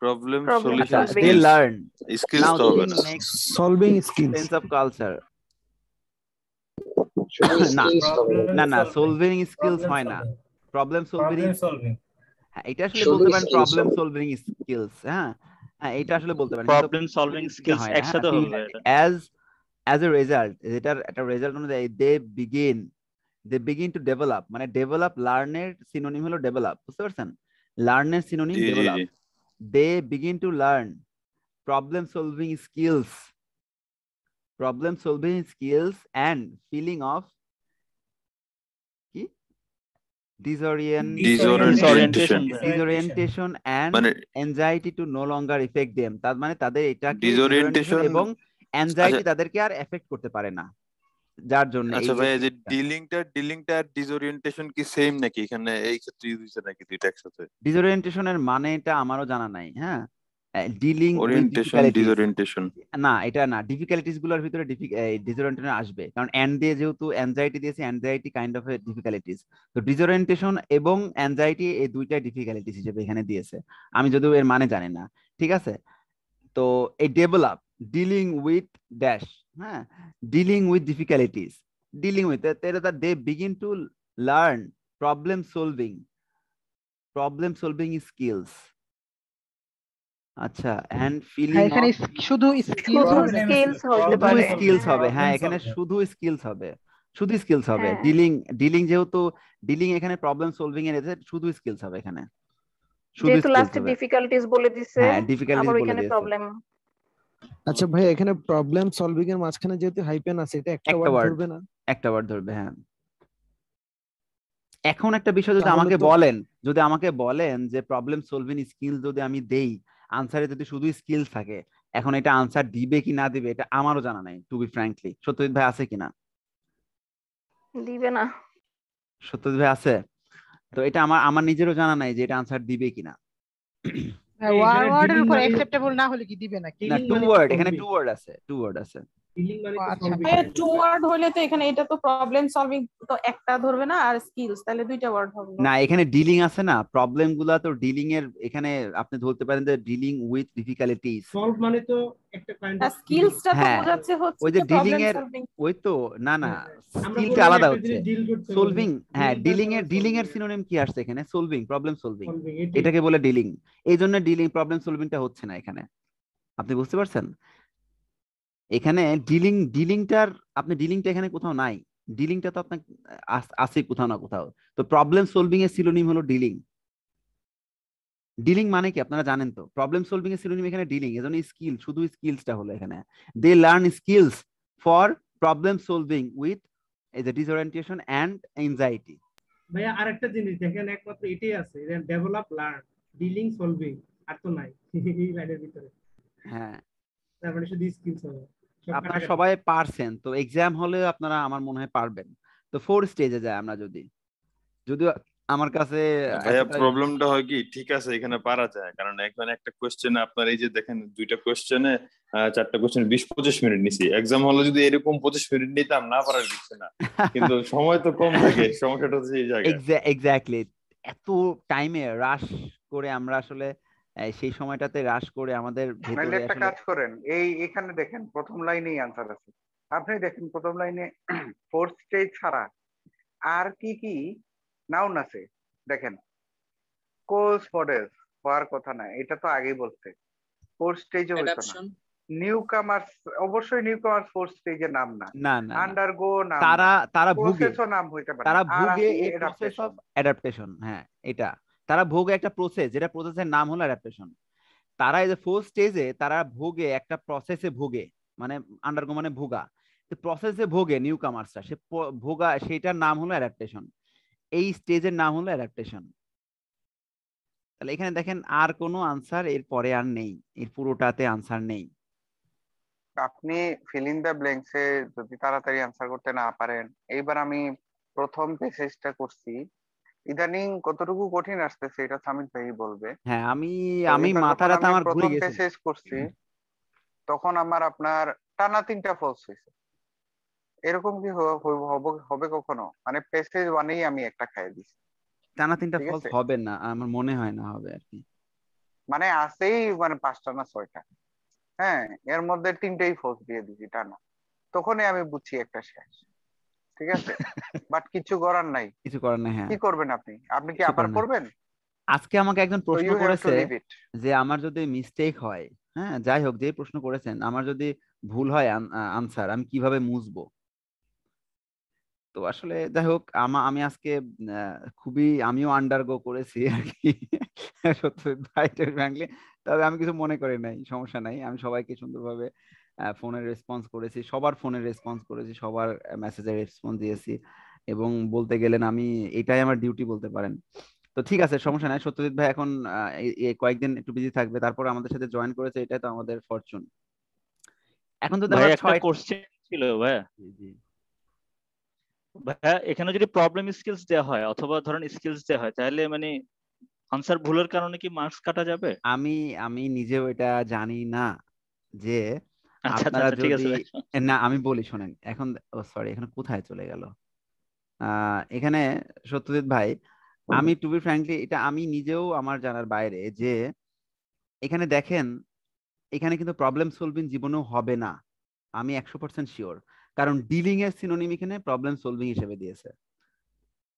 problem solution they learn skills তো হবে না solving skills sense of culture না না না সলভিং স্কিলস হয় না প্রবলেম হ্যাঁ, সলভিং এটা আসলে বলতে পারেন প্রবলেম সলভিং স্কিলস হ্যাঁ এটা আসলে বলতে পারেন প্রবলেম সলভিং স্কিলস একসাথে হবে অ্যাজ অ্যাজ এ রেজাল্ট যেটার একটা রেজাল্ট অনুযায়ী they begin they begin to develop মানে ডেভেলপ লার্নের সিনোনিম হলো ডেভেলপ বুঝতে পারছেন লার্নের synonym develop they begin to learn problem solving skills, problem solving skills and feeling of disorientation disorientation and anxiety to no longer affect them তার মানে তাদের এটা ডিসঅরিয়েন্টেশন এবং অ্যাংজাইটি আচ্ছা। তাদেরকে আর এফেক্ট করতে পারে না যার জন্য আচ্ছা ভাই যে ডিলিংটা ডিলিংটা আর ডিসওরিয়েন্টেশন কি সেম নাকি এখানে এই ক্ষেত্রে ইউজ হচ্ছে নাকি দুইটা একসাথে ডিসওরিয়েন্টেশনের মানে এটা আমারও জানা নাই হ্যাঁ ডিলিং ওরিয়েন্টেশন ডিসওরিয়েন্টেশন না এটা না ডিফিকাল্টিজ গুলোর ভিতরে ডিসওরিয়েন্টেশন আসবে কারণ এন্ড দিয়ে যেহেতু অ্যাংজাইটি দিয়েছে অ্যাংজাইটি কাইন্ড অফ ডিফিকাল্টিজ তো ডিসওরিয়েন্টেশন এবং অ্যাংজাইটি এই দুইটা ডিফিকাল্টিজ হিসেবে এখানে দিয়েছে আমি যদিও এর মানে জানি না ঠিক আছে তো এই ডেভেলপ ডিলিং উইথ ড্যাশ হ্যাঁ dealing with difficulties dealing with এটা they begin to learn problem solving problem solving skills আচ্ছা এন্ড হ্যাঁ, ফিলিং এখানে শুধু স্কিলস হবে স্কিলস হবে হ্যাঁ এখানে শুধু স্কিলস হবে শুধু স্কিলস হবে ডিলিং ডিলিং হ্যাঁ। যেহেতু ডিলিং এখানে প্রবলেম সলভিং এর এতে শুধু স্কিলস হবে এখানে শুধু লাস্ট ডিফিকাল্টিজ বলে দিছে হ্যাঁ ডিফিকাল্টিজ বলে দিছে প্রবলেম আচ্ছা ভাই এখানে প্রবলেম সলভিং এর মাঝখানে যেহেতু হাইপেন আছে এটা একটা ওয়ার্ড ধরবে না একটা ওয়ার্ড ধরবে হ্যাঁ এখন একটা বিষয় যদি আমাকে বলেন যদি আমাকে বলেন যে প্রবলেম সলভিং স্কিল যদি আমি দেই আনসারে যদি শুধু স্কিল থাকে এখন এটা আনসার দিবে কি না দিবে এটা আমারও জানা নাই টু বি ফ্র্যাঙ্কলি সত্যজিৎ ভাই আছে কিনা দিবে না সত্যজিৎ ভাই আছে তো এটা আমার আমার নিজেরও জানা নাই যে এটা আনসার দিবে কিনা এর উপর অ্যাকসেপ্টেবল না হলে কি দিবে নাকি না টু ওয়ার্ড মানে এখানে টু ওয়ার্ড আছে টু ওয়ার্ড আছে ডিলিং মানে টু ওয়ার্ড আচ্ছা, হলে তো এখানে এটা তো প্রবলেম সলভিং তো একটা ধরবে না আর স্কিলস তাহলে দুইটা ওয়ার্ড হবে না এখানে ডিলিং আছে না প্রবলেম গুলো তো ডিলিং এর এখানে আপনি ধরতে পারেন যে ডিলিং উইথ ডিফিকাল্টিজ সলভ মানে তো একটা কাইন্ড অফ স্কিলসটা তো হ্যাঁ, বোঝাচ্ছে হচ্ছে ওই যে ডিলিং এর ওই তো না না স্কিলটা হ্যাঁ, হ্যাঁ। আলাদা হচ্ছে সলভিং হ্যাঁ ডিলিং এর ডিলিং এর সিনোনিম কি আসছে এখানে সলভিং প্রবলেম সলভিং এটাকে বলে ডিলিং এই জন্য ডিলিং প্রবলেম সলভিংটা হচ্ছে না এখানে আপনি বুঝতে পারছেন এখানে ডিলিং ডিলিংটার আপনি ডিলিংটা এখানে কোথাও নাই ডিলিংটা তো আপনার আছে কোথাও না কোথাও তো প্রবলেম সলভিং এর সিলোনিম হলো ডিলিং ডিলিং মানে কি আপনারা জানেন তো প্রবলেম সলভিং এর সিলোনিম এখানে ডিলিং এজন্য স্কিল শুধু স্কিলসটা হলো এখানে they learn skills for problem solving with as a disorientation and anxiety ভাইয়া আরেকটা জিনিস এখানে একমাত্র এটাই আছে ডেভেলপ লার্ন ডিলিং সলভিং আর তো নাই <laughs> এই লাইনের ভিতরে হ্যাঁ তারপরে শুধু স্কিলস হবে আপনারা সবাই পারছেন তো এক্সাম হলে আপনারা আমার মনে হয় পারবেন তো ফোর স্টেজে যায় আমরা যদি যদি আমার কাছে প্রবলেমটা হয় কি ঠিক আছে এখানে পারা যায় কারণ এখানে একটা কোশ্চেন আপনার এই যে দেখেন দুইটা কোশ্চেনে চারটা কোশ্চেন বিশ পঁচিশ মিনিট নিছি এক্সাম হলে যদি এরকম পঁচিশ মিনিট নিতাম না পারার কিছু না কিন্তু <laughs> সময় তো কম থাকে সমস্যাটা হচ্ছে এই জায়গায় এক্স্যাক্টলি এত টাইমে রাশ করে আমরা আসলে সেই সময়টাতে হ্রাস করে আমাদের একটা কাজ করেন এই এখানে দেখেন প্রথম লাইনেই আনসার আছে আপনি দেখেন প্রথম লাইনে ফোর্থ <clears throat> স্টেজ ছাড়া আর কি কি নাউন আছে দেখেন কোর্স মডেলস হওয়ার কথা না এটা তো আগেই বলতে ফোর্থ স্টেজে হইতো না নিউ কামার্স অবশ্যই নিউ কামার্স ফোর্থ স্টেজে নাম না না আন্ডারগো নাম তারা তারা ভুগে নাম হইতে পারে তারা ভুগে এই প্রসেস অফ অ্যাডাপ্টেশন হ্যাঁ এটা তারা ভোগে একটা প্রসেস যেটা প্রসেসের নাম হলো অ্যাডাপ্টেশন তারা এই যে ফোর স্টেজে তারা ভোগে একটা প্রসেসে ভোগে মানে আন্ডারগো মানে ভোগা প্রসেসে ভোগে নিউ কামার্সটা সে ভোগা সেটার নাম হলো অ্যাডাপ্টেশন এই স্টেজের নাম হলো অ্যাডাপ্টেশন তাহলে এখানে দেখেন আর কোনো আনসার এর পরে আর নেই এর পুরোটাতে আনসার নেই আপনি ফিল ইন দ্য ব্ল্যাঙ্কসে এ যদি তাড়াতাড়ি আনসার করতে না পারেন এইবার আমি প্রথম পেসেজটা করছি ইদানিং কতটুকু কঠিন আসতেছে এটা সামিত ভাই বলবে হ্যাঁ আমি আমি মাথা ব্যথা আমার ঘুরে গেছে শেষ করছি তখন আমার আপনার টানা তিনটা ফলস হয়েছে এরকম কি হবে কখনো মানে পেসেজ ওয়ানেই আমি একটা খাই দিছি টানা তিনটা ফলস হবে না আমার মনে হয় না হবে আর কি মানে আছেই মানে পাঁচটা না ছয়টা হ্যাঁ এর মধ্যে তিনটেই ফলস দিয়ে দিছি টানা তখনই আমি বুঝছি একটা শেষ ঠিক আছে বাট কিছু করার নাই কিছু করার নাই হ্যাঁ কি করবেন আপনি আপনি কি আবার করবেন আজকে আমাকে একজন প্রশ্ন করেছে যে আমার যদি মিস্টেক হয় হ্যাঁ যাই হোক যে প্রশ্ন করেছেন আমার যদি ভুল হয় আনসার আমি কিভাবে মুজবো তো আসলে যাই হোক আমি আজকে খুবই আমিও আন্ডারগো করেছি আর কি সত্যি তবে আমি কিছু মনে করি নাই সমস্যা নাই আমি সবাইকে সুন্দরভাবে ফোনের রেসপন্স করেছি সবার ফোনের রেসপন্স করেছি সবার মেসেজের রেসপন্স দিয়েছি এবং বলতে গেলেন আমি এটাই আমার ডিউটি বলতে পারেন তো ঠিক আছে সমস্যা নাই সত্যজিৎ ভাই এখন কয়েকদিন একটু বিজি থাকবে তারপর আমাদের সাথে জয়েন করেছে এটাই তো আমাদের ফরচুন এখন তো ভাই একটা কোশ্চেন ছিল ভাই ভাই এখানে যদি প্রবলেম স্কিলস দেওয়া হয় অথবা ধরেন স্কিলস দেওয়া হয় তাহলে মানে আনসার ভুলের কারণে কি মার্কস কাটা যাবে আমি আমি নিজেও এটা জানি না যে আচ্ছা, আচ্ছা, আপনারা আচ্ছা, যদি না আমি বলি শোনেন এখন সরি এখন কোথায় চলে গেল এখানে সত্যজিৎ ভাই আমি টু বি ফ্র্যাঙ্কলি এটা আমি নিজেও আমার জানার বাইরে যে এখানে দেখেন এখানে কিন্তু প্রবলেম সলভিং জীবনেও হবে না আমি একশো পার্সেন্ট শিওর কারণ ডিলিং এর সিনোনিম এখানে প্রবলেম সলভিং হিসেবে দিয়েছে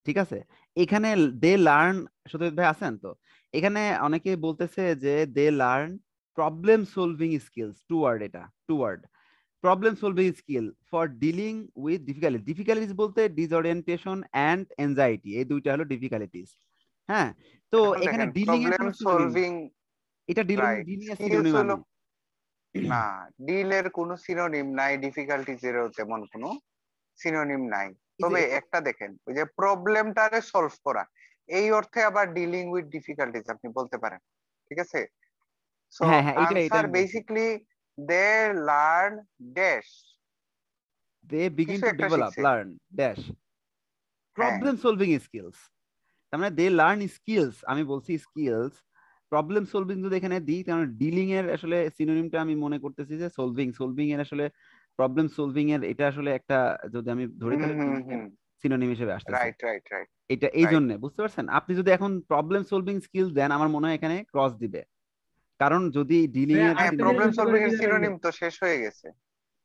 ঠিক আছে এখানে দে লার্ন সত্যজিৎ ভাই আছেন তো এখানে অনেকে বলতেছে যে they learn problem solving skills two word এটা two word problem solving skill for dealing with difficulty difficulties বলতে ডিসঅরিয়েন্টেশন অ্যান্ড এনজাইটি এই দুইটা হলো ডিফিকাল্টিস হ্যাঁ তো এখানে ডিলিং সলভিং এটা ডিলিং ডিলিং এর সিনোনিম না ডিল এর কোনো সিনোনিম নাই ডিফিকাল্টিজ এর তেমন কোনো সিনোনিম নাই তবে একটা দেখেন ওই যে প্রবলেমটারে সলভ করা এই অর্থে আবার ডিলিং উইথ ডিফিকাল্টিজ আপনি বলতে পারেন ঠিক আছে so হ্যাঁ, হ্যাঁ basically they learn dash they begin to develop learn dash হ্যাঁ। problem solving skills তার মানে দে লার্ন skills আমি বলছি skills প্রবলেম সলভিং যদি এখানে দিই কারণ ডিলিং এর আসলে সিনোনিমটা আমি মনে করতেছি যে সলভিং সলভিং এর আসলে প্রবলেম সলভিং এর এটা আসলে একটা যদি আমি ধরে তাহলে সিনোনিম হিসেবে আসতেছে রাইট রাইট রাইট এটা এই জন্য বুঝতে পারছেন আপনি যদি এখন প্রবলেম সলভিং স্কিল দেন আমার মনে হয় এখানে ক্রস দিবে কারণ যদি ডিলিং মানে এর প্রবলেম সলভিং এর সিনোনিম তো শেষ হয়ে গেছে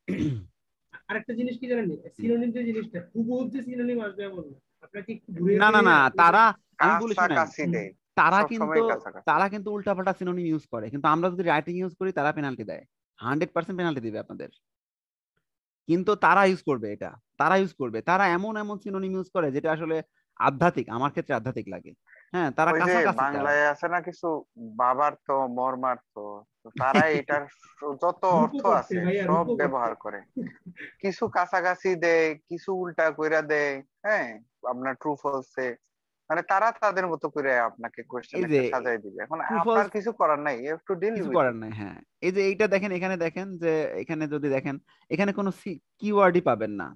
<clears throat> আরেকটা জিনিস কি জানেন সিনোনিম যে জিনিসটা হুবহুব যে সিনোনিম আসবে এমন আপনাকে একটু ঘুরে না না না তারা আমি বলেছি না তারা কিন্তু তারা কিন্তু উল্টাপাল্টা সিনোনিম ইউজ করে কিন্তু আমরা যদি রাইটিং ইউজ করি তারা পেনাল্টি দেয় হান্ড্রেড পার্সেন্ট পেনাল্টি দিবে আপনাদের কিন্তু তারা ইউজ করবে এটা তারা ইউজ করবে তারা এমন এমন সিনোনিম ইউজ করে যেটা আসলে আধ্যাত্মিক আমার ক্ষেত্রে আধ্যাত্মিক লাগে হ্যাঁ তারা কাছাকাছি বাংলায় আছে না কিছু বাবার তো মর্মার তো তারা এটার যত অর্থ আছে সব ব্যবহার করে কিছু কাছাকাছি দেয় কিছু উল্টা কইরা দেয় হ্যাঁ আপনার ট্রু ফলসে মানে তারা তাদের মতো করে আপনাকে কোশ্চেন সাজাই দিবে এখন আপনার কিছু করার নাই ইউ টু ডিল কিছু করার নাই হ্যাঁ এই যে এইটা দেখেন এখানে দেখেন যে এখানে যদি দেখেন এখানে কোনো কিওয়ার্ডই পাবেন না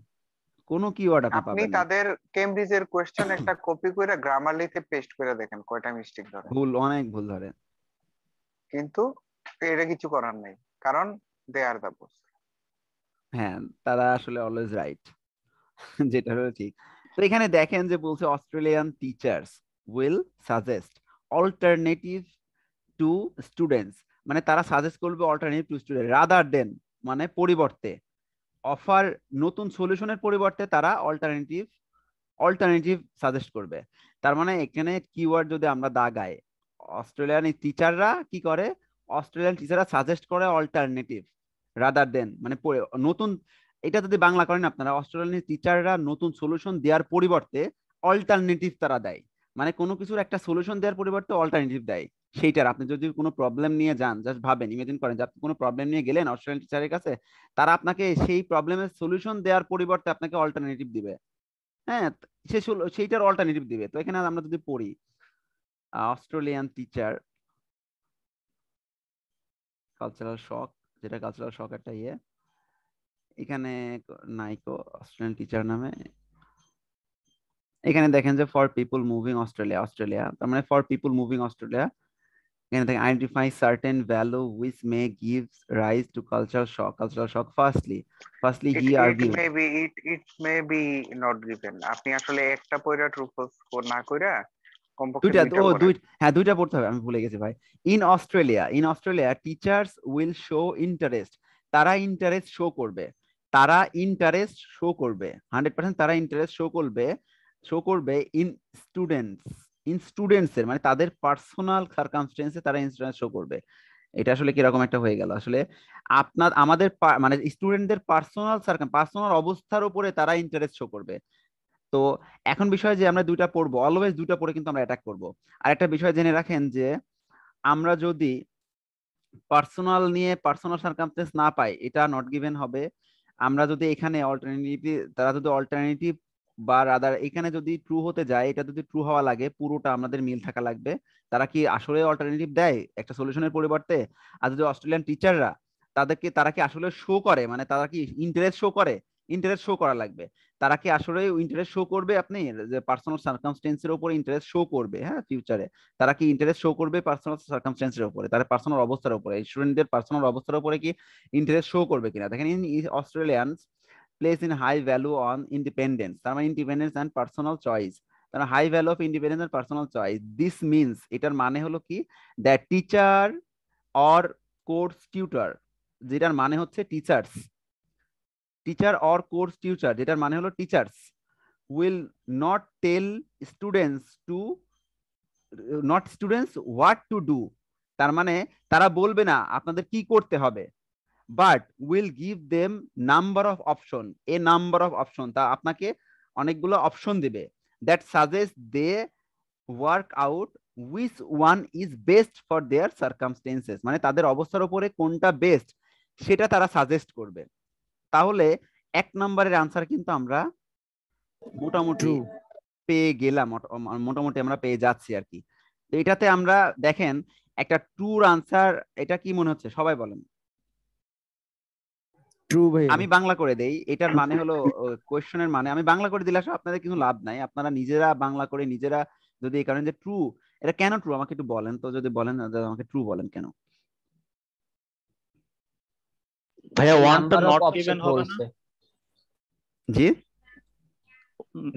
কোনো কিওয়ার্ড আপনি পাবেন আপনি তাদের কেমব্রিজের কোশ্চেন একটা কপি করে গ্রামারলিতে পেস্ট করে দেখেন কয়টা মিস্টেক ধরে ভুল অনেক ভুল ধরে কিন্তু এটা কিছু করার নাই কারণ দে আর দা বস হ্যাঁ তারা আসলে অলওয়েজ রাইট যেটা হলো ঠিক তো এখানে দেখেন যে বলছে Australian teachers will suggest alternative to students মানে তারা সাজেস্ট করবে alternative to student rather than মানে পরিবর্তে অফার নতুন সলিউশনের পরিবর্তে তারা অল্টারনেটিভ অল্টারনেটিভ সাজেস্ট করবে তার মানে এখানে কিওয়ার্ড যদি আমরা দাগাই অস্ট্রেলিয়ান টিচাররা কি করে অস্ট্রেলিয়ান টিচাররা সাজেস্ট করে অল্টারনেটিভ রাদার দেন মানে নতুন এটা যদি বাংলা করেন আপনারা অস্ট্রেলিয়ান টিচাররা নতুন সলিউশন দেওয়ার পরিবর্তে অল্টারনেটিভ তারা দেয় মানে কোনো কিছুর একটা সলিউশন দেওয়ার পরিবর্তে অল্টারনেটিভ দেয় সেইটার আপনি যদি কোনো প্রবলেম নিয়ে যান জাস্ট ভাবেন ইমেজিন করেন যে আপনি কোনো প্রবলেম নিয়ে গেলেন অস্ট্রেলিয়ান টিচারের কাছে তারা আপনাকে সেই প্রবলেমের সলিউশন দেওয়ার পরিবর্তে আপনাকে অল্টারনেটিভ দিবে হ্যাঁ সে সেইটার অল্টারনেটিভ দিবে তো এখানে আমরা যদি পড়ি অস্ট্রেলিয়ান টিচার কালচারাল শক যেটা কালচারাল শক একটা ইয়ে এখানে নাইকো অস্ট্রেলিয়ান টিচার নামে এখানে দেখেন যে for people moving Australia Australia তার মানে ফর পিপল মুভিং অস্ট্রেলিয়া এখানে দেখেন identify certain value which may give rise to cultural shock cultural shock firstly firstly he argue may be it it may be not given আপনি আসলে একটা পয়রা true false না কইরা দুইটা ও দুই হ্যাঁ দুইটা পড়তে হবে আমি ভুলে গেছি ভাই in Australia in Australia teachers will show interest তারা ইন্টারেস্ট শো করবে তারা ইন্টারেস্ট শো করবে হান্ড্রেড পার্সেন্ট তারা ইন্টারেস্ট শো করবে শো করবে ইন স্টুডেন্টস ইন স্টুডেন্টসের মানে তাদের পার্সোনাল সার্কামস্টেন্সে তারা ইনস্টুডেন্ট শো করবে এটা আসলে কিরকম একটা হয়ে গেল আসলে আপনার আমাদের মানে স্টুডেন্টদের পার্সোনাল সার্কাম পার্সোনাল অবস্থার উপরে তারা ইন্টারেস্ট শো করবে তো এখন বিষয় যে আমরা দুইটা পড়বো অলওয়েজ দুইটা পড়ে কিন্তু আমরা অ্যাটাক করব আর একটা বিষয় জেনে রাখেন যে আমরা যদি পার্সোনাল নিয়ে পার্সোনাল সার্কামস্টেন্স না পাই এটা নট গিভেন হবে আমরা যদি এখানে অল্টারনেটিভ তারা যদি অল্টারনেটিভ বা রাদার এখানে যদি ট্রু হতে যায় এটা যদি ট্রু হওয়া লাগে পুরোটা আমাদের মিল থাকা লাগবে তারা কি আসলে অল্টারনেটিভ দেয় একটা সলিউশনের পরিবর্তে আর যদি অস্ট্রেলিয়ান টিচাররা তাদেরকে তারা কি আসলে শো করে মানে তারা কি ইন্টারেস্ট শো করে ইন্টারেস্ট শো করা লাগবে তারা কি আসলে ইন্টারেস্ট শো করবে আপনি যে পার্সোনাল সার্কামস্টেন্সের উপর ইন্টারেস্ট শো করবে হ্যাঁ ফিউচারে তারা কি ইন্টারেস্ট শো করবে পার্সোনাল সার্কামস্টেন্সের উপরে তারা পার্সোনাল অবস্থার উপরে স্টুডেন্টদের পার্সোনাল অবস্থার উপরে কি ইন্টারেস্ট শো করবে কিনা দেখেন in Australian place in high value on independence তার মানে ইন্ডিপেন্ডেন্স অ্যান্ড পার্সোনাল চয়েস তার high value of independence and personal choice this means এটার মানে হলো কি that teacher or course tutor যেটার মানে হচ্ছে teachers teacher or course tutor যেটার মানে হলো teachers will not tell students to not students what to do তার মানে তারা বলবে না আপনাদের কি করতে হবে but will give them number of option a number of option তা আপনাকে অনেকগুলো অপশন দিবে that suggest they work out which one is best for their circumstances মানে তাদের অবস্থার উপরে কোনটা বেস্ট সেটা তারা সাজেস্ট করবে তাহলে এক নম্বরের আনসার কিন্তু আমরা মোটামুটি পেয়ে গেলাম মোটামুটি আমরা পেয়ে যাচ্ছি আর কি তো এটাতে আমরা দেখেন একটা টুর আনসার এটা কি মনে হচ্ছে সবাই বলেন ট্রু আমি বাংলা করে দেই এটার মানে হলো কোয়েশ্চেনের মানে আমি বাংলা করে দিলে আসলে আপনাদের কিছু লাভ নাই আপনারা নিজেরা বাংলা করে নিজেরা যদি এই কারণে যে ট্রু এটা কেন ট্রু আমাকে একটু বলেন তো যদি বলেন আমাকে ট্রু বলেন কেন ভাইয়া ওয়ানটা নট ইভেন হবে জি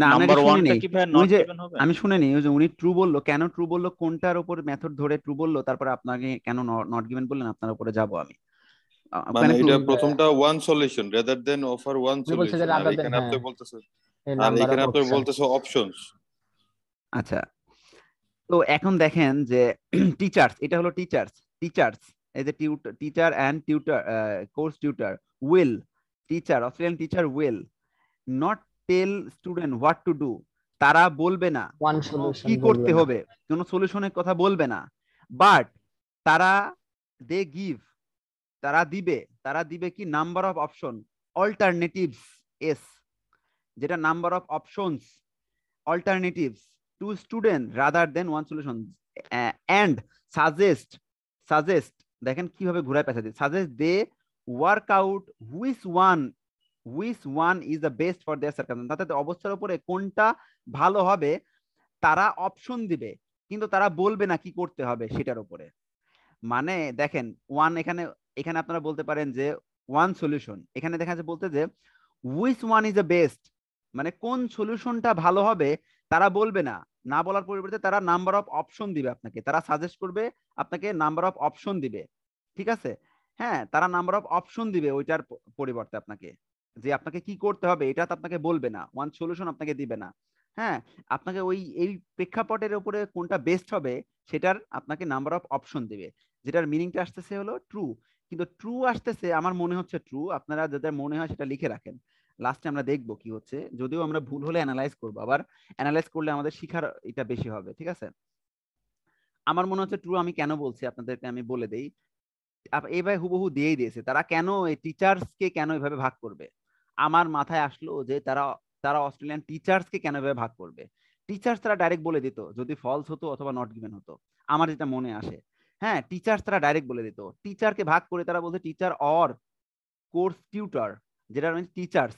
না নাম্বার ওয়ানটা কি ভাই নট আমি শুনিনি ওই যে উনি ট্রু বললো কেন ট্রু বললো কোনটার উপর মেথড ধরে ট্রু বললো তারপরে আপনাকে কেন নট গিভেন বললেন আপনার উপরে যাবো আমি মানে, মানে এটা প্রথমটা one solution rather than offer one solution এখানে আপনি হ্যাঁ। আর এখানে আপনি বলতেছেন অপশনস আচ্ছা তো এখন দেখেন যে টিচার্স <clears throat> এটা হলো teachers teachers as a teacher and tutor course tutor will teacher Australian teacher will not tell student what to do তারা বলবে না কি করতে হবে কোনো সলিউশনের কথা বলবে না বাট তারা দে গিভ তারা দিবে তারা দিবে কি number of option alternative as যেটা number of options alternative to student rather than one solution and suggest suggest দেখেন কিভাবে ঘুরায় পেছা দিই suggest they work out which one which one is the best for their circum তাদের অবস্থার উপরে কোনটা ভালো হবে তারা অপশন দিবে কিন্তু তারা বলবে না কি করতে হবে সেটার উপরে মানে দেখেন ওয়ান এখানে এখানে আপনারা বলতে পারেন যে ওয়ান সলিউশন এখানে দেখা যাচ্ছে বলতে যে which one is the best মানে কোন সলিউশনটা ভালো হবে তারা বলবে না না বলার পরিবর্তে তারা নাম্বার অফ অপশন দিবে আপনাকে তারা সাজেস্ট করবে আপনাকে নাম্বার অফ অপশন দিবে ঠিক আছে হ্যাঁ তারা নাম্বার অফ অপশন দিবে ওইটার পরিবর্তে আপনাকে যে আপনাকে কি করতে হবে এটা তো আপনাকে বলবে না ওয়ান সলিউশন আপনাকে দিবে না হ্যাঁ আপনাকে ওই এই প্রেক্ষাপটের উপরে কোনটা বেস্ট হবে সেটার আপনাকে নাম্বার অফ অপশন দিবে যেটার মিনিংটা আসতেছে হলো ট্রু কিন্তু ট্রু আসতেছে আমার মনে হচ্ছে ট্রু আপনারা যাদের মনে হয় সেটা লিখে রাখেন লাস্টে আমরা দেখব কি হচ্ছে যদিও আমরা ভুল হলে অ্যানালাইজ করব আবার অ্যানালাইজ করলে আমাদের শিখার এটা বেশি হবে ঠিক আছে আমার মনে হচ্ছে ট্রু আমি কেন বলছি আপনাদেরকে আমি বলে দেই এভাবে হুবহু দিয়েই দিয়েছে তারা কেন এই টিচার্সকে কেন এভাবে ভাগ করবে আমার মাথায় আসলো যে তারা তারা অস্ট্রেলিয়ান টিচার্সকে কেন এভাবে ভাগ করবে টিচার্স তারা ডাইরেক্ট বলে দিত যদি ফলস হতো অথবা নট গিভেন হতো আমার যেটা মনে আসে হ্যাঁ টিচার তারা ডাইরেক্ট বলে দিত টিচারকে ভাগ করে তারা বলতো টিচার অর কোর্স টিউটার যেটা teachers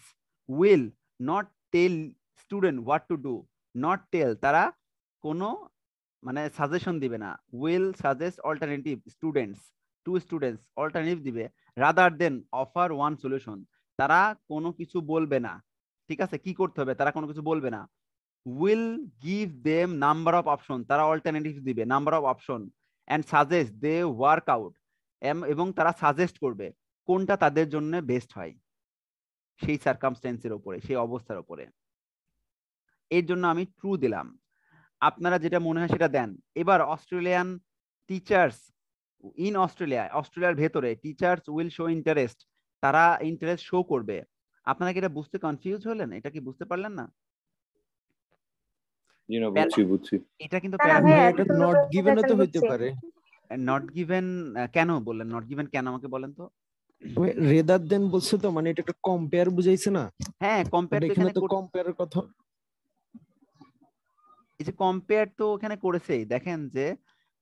will not tell student what to do not tell তারা কোনো মানে সাজেশন দিবে না will suggest alternative students to students alternative দিবে rather than offer one solution তারা কোনো কিছু বলবে না ঠিক আছে কি করতে হবে তারা কোনো কিছু বলবে না will give them number of option তারা অল্টারনেটিভ দিবে number of option and suggest they work out এবং তারা সাজেস্ট করবে কোনটা তাদের জন্য বেস্ট হয় সেই সার্কামস্টেন্সের ওপরে সেই অবস্থার ওপরে এর জন্য আমি ট্রু দিলাম আপনারা যেটা মনে হয় সেটা দেন এবার অস্ট্রেলিয়ান টিচার্স ইন অস্ট্রেলিয়া অস্ট্রেলিয়ার ভেতরে টিচার্স উইল শো ইন্টারেস্ট তারা ইন্টারেস্ট শো করবে আপনারা কি এটা বুঝতে কনফিউজ হলেন এটা কি বুঝতে পারলেন না এটা কিন্তু নট হ্যাঁ, হ্যাঁ, গিভেন তো হইতে পারে নট গিভেন কেন বললেন নট গিভেন কেন আমাকে বলেন তো রেদার দেন বলছে তো মানে এটা একটা কম্পেয়ার বুঝাইছে না হ্যাঁ কম্পেয়ার মানে এখানে তো কম্পেয়ারের কথা এই যে কম্পেয়ার তো ওখানে করেছে দেখেন যে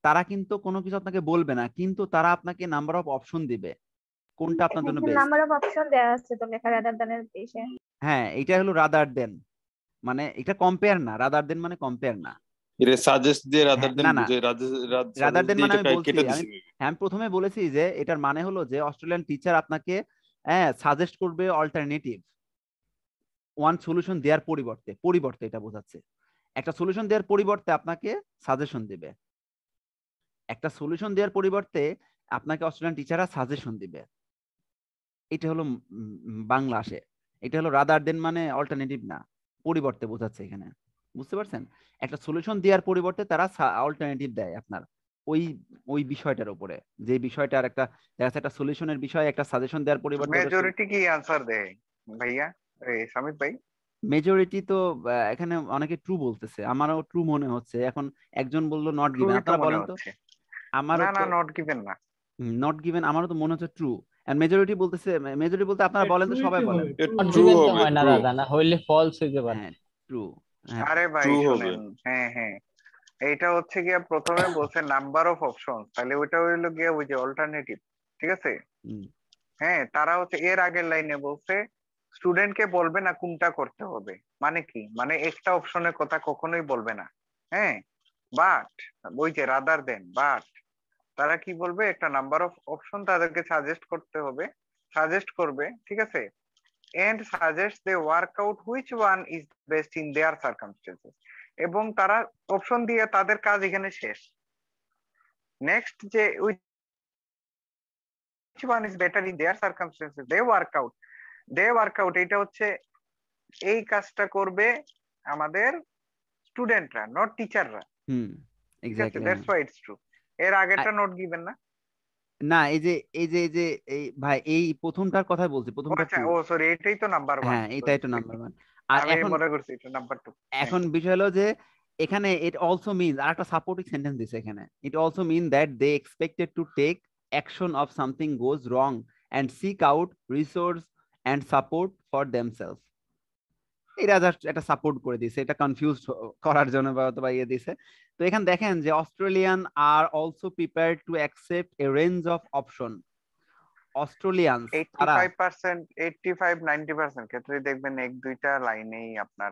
তারা কিন্তু কোনো কিছু আপনাকে বলবে না কিন্তু তারা আপনাকে নাম্বার অফ অপশন দিবে কোনটা আপনার জন্য বেস্ট নাম্বার অফ অপশন দেওয়া আছে তো লেখা রাদার দেন এর পেশে হ্যাঁ এটা হলো রাদার দেন মানে এটা কম্পেয়ার না রাদার দেন মানে কম্পেয়ার না এটা সাজেস্ট দিয়ে রাদার দেন রাদার দেন মানে বলছি হ্যাঁ, আমি প্রথমে বলেছি যে এটার মানে হলো যে অস্ট্রেলিয়ান টিচার আপনাকে হ্যাঁ সাজেস্ট করবে অল্টারনেটিভ ওয়ান সলিউশন দেওয়ার পরিবর্তে পরিবর্তে এটা বোঝাচ্ছে একটা সলিউশন দেওয়ার পরিবর্তে আপনাকে সাজেশন দিবে একটা সলিউশন দেওয়ার পরিবর্তে আপনাকে অস্ট্রেলিয়ান টিচাররা সাজেশন দিবে এটা হলো বাংলা আসে এটা হলো রাদার দেন মানে অল্টারনেটিভ না পরিবর্তে বোঝাচ্ছে এখানে বুঝতে পারছেন একটা সলিউশন দেওয়ার পরিবর্তে তারা অল্টারনেটিভ দেয় আপনার ওই ওই বিষয়টার উপরে যে বিষয়টার একটা দেখা যাচ্ছে একটা সলিউশনের বিষয়ে একটা সাজেশন দেওয়ার পরিবর্তে মেজরিটি কি आंसर দেয় ভাইয়া সামিত ভাই মেজরিটি তো এখানে অনেকে ট্রু বলতেছে আমারও ট্রু মনে হচ্ছে এখন একজন বলল নট গিভেন আপনারা বলেন তো আমারও না নট গিভেন না নট গিভেন আমারও তো মনে হচ্ছে ট্রু এন্ড মেজরিটি বলতেছে মেজরিটি বলতে আপনারা বলেন তো সবাই বলেন ট্রু হয় না দাদা না হইলে ফলস হইতে পারে ট্রু হ্যাঁ, হ্যাঁ। আরে ভাই হ্যাঁ হ্যাঁ এইটা হচ্ছে গিয়া প্রথমে বলছে নাম্বার অফ অপশন তাহলে ওইটা হইলো গিয়া ওই যে অল্টারনেটিভ ঠিক আছে হ্যাঁ তারা হচ্ছে এর আগের লাইনে বলছে স্টুডেন্টকে বলবে না কোনটা করতে হবে মানে কি মানে একটা অপশনের কথা কখনোই বলবে না হ্যাঁ বাট ওই যে রাদার দেন বাট তারা কি বলবে একটা নাম্বার অফ অপশন তাদেরকে সাজেস্ট করতে হবে সাজেস্ট করবে ঠিক আছে and suggest they work out which one is best in their circumstances এবং তারা অপশন দিয়ে তাদের কাজ এখানে শেষ নেক্সট যে which one is better in their circumstances they work out they work out এটা হচ্ছে এই কাজটা করবে আমাদের স্টুডেন্টরা নট টিচাররা hmm exactly that's why it's true এর আগেরটা নোট দিবেন না না এই যে এই যে এই যে এই ভাই এই প্রথমটার কথা বলছি প্রথমটা আচ্ছা, ও সরি এটাই তো নাম্বার 1 হ্যাঁ এটাই তো নাম্বার 1 আর এখন মনে করছি এটা নাম্বার 2 এখন বিষয় হলো যে এখানে ইট অলসো মিন আর একটা সাপোর্টিং সেন্টেন্স দিছে এখানে it also mean that they expected to take action of something goes wrong and seek out resource and support for themself এরা জাস্ট এটা সাপোর্ট করে দিছে এটা কনফিউজ করার জন্য বা অথবা ইয়ে দিছে তো এখানে দেখেন যে Australian are also prepare to accept a range of option Australian 85% 85 90% ক্ষেত্রে দেখবেন এক দুইটা লাইনেই আপনার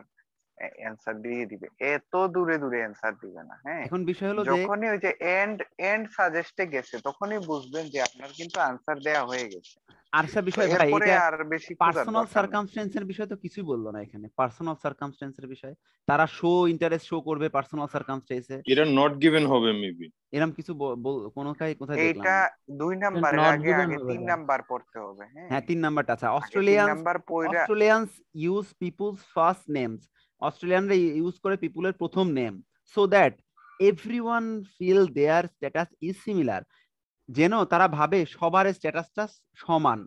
অ্যানসার দিয়ে দিবে এত দূরে দূরে অ্যানসার দিবে না হ্যাঁ এখন বিষয় হলো যখনই ওই যে এন্ড এন্ড সাজেস্টে গেছে তখনই বুঝবেন যে আপনার কিন্তু আনসার দেয়া হয়ে গেছে আর আরসা বিষয় ভাই এটা আর বেশি পার্সোনাল এর বিষয় তো কিছুই বললো না এখানে পার্সোনাল এর বিষয় তারা শো ইন্টারেস্ট শো করবে পার্সোনাল এ এটা নট গিভেন হবে মেবি এরকম কিছু কোন কাই কোথায় দেখলাম এটা দুই নাম্বার আগে আগে তিন নাম্বার পড়তে হবে হ্যাঁ হ্যাঁ তিন নাম্বারটা আছে Australian Australians use peoples first names অস্ট্রেলিয়ানরা ইউজ করে পিপুলের প্রথম name so that everyone feel their status is similar যেন তারা ভাবে সবার স্ট্যাটাসটা সমান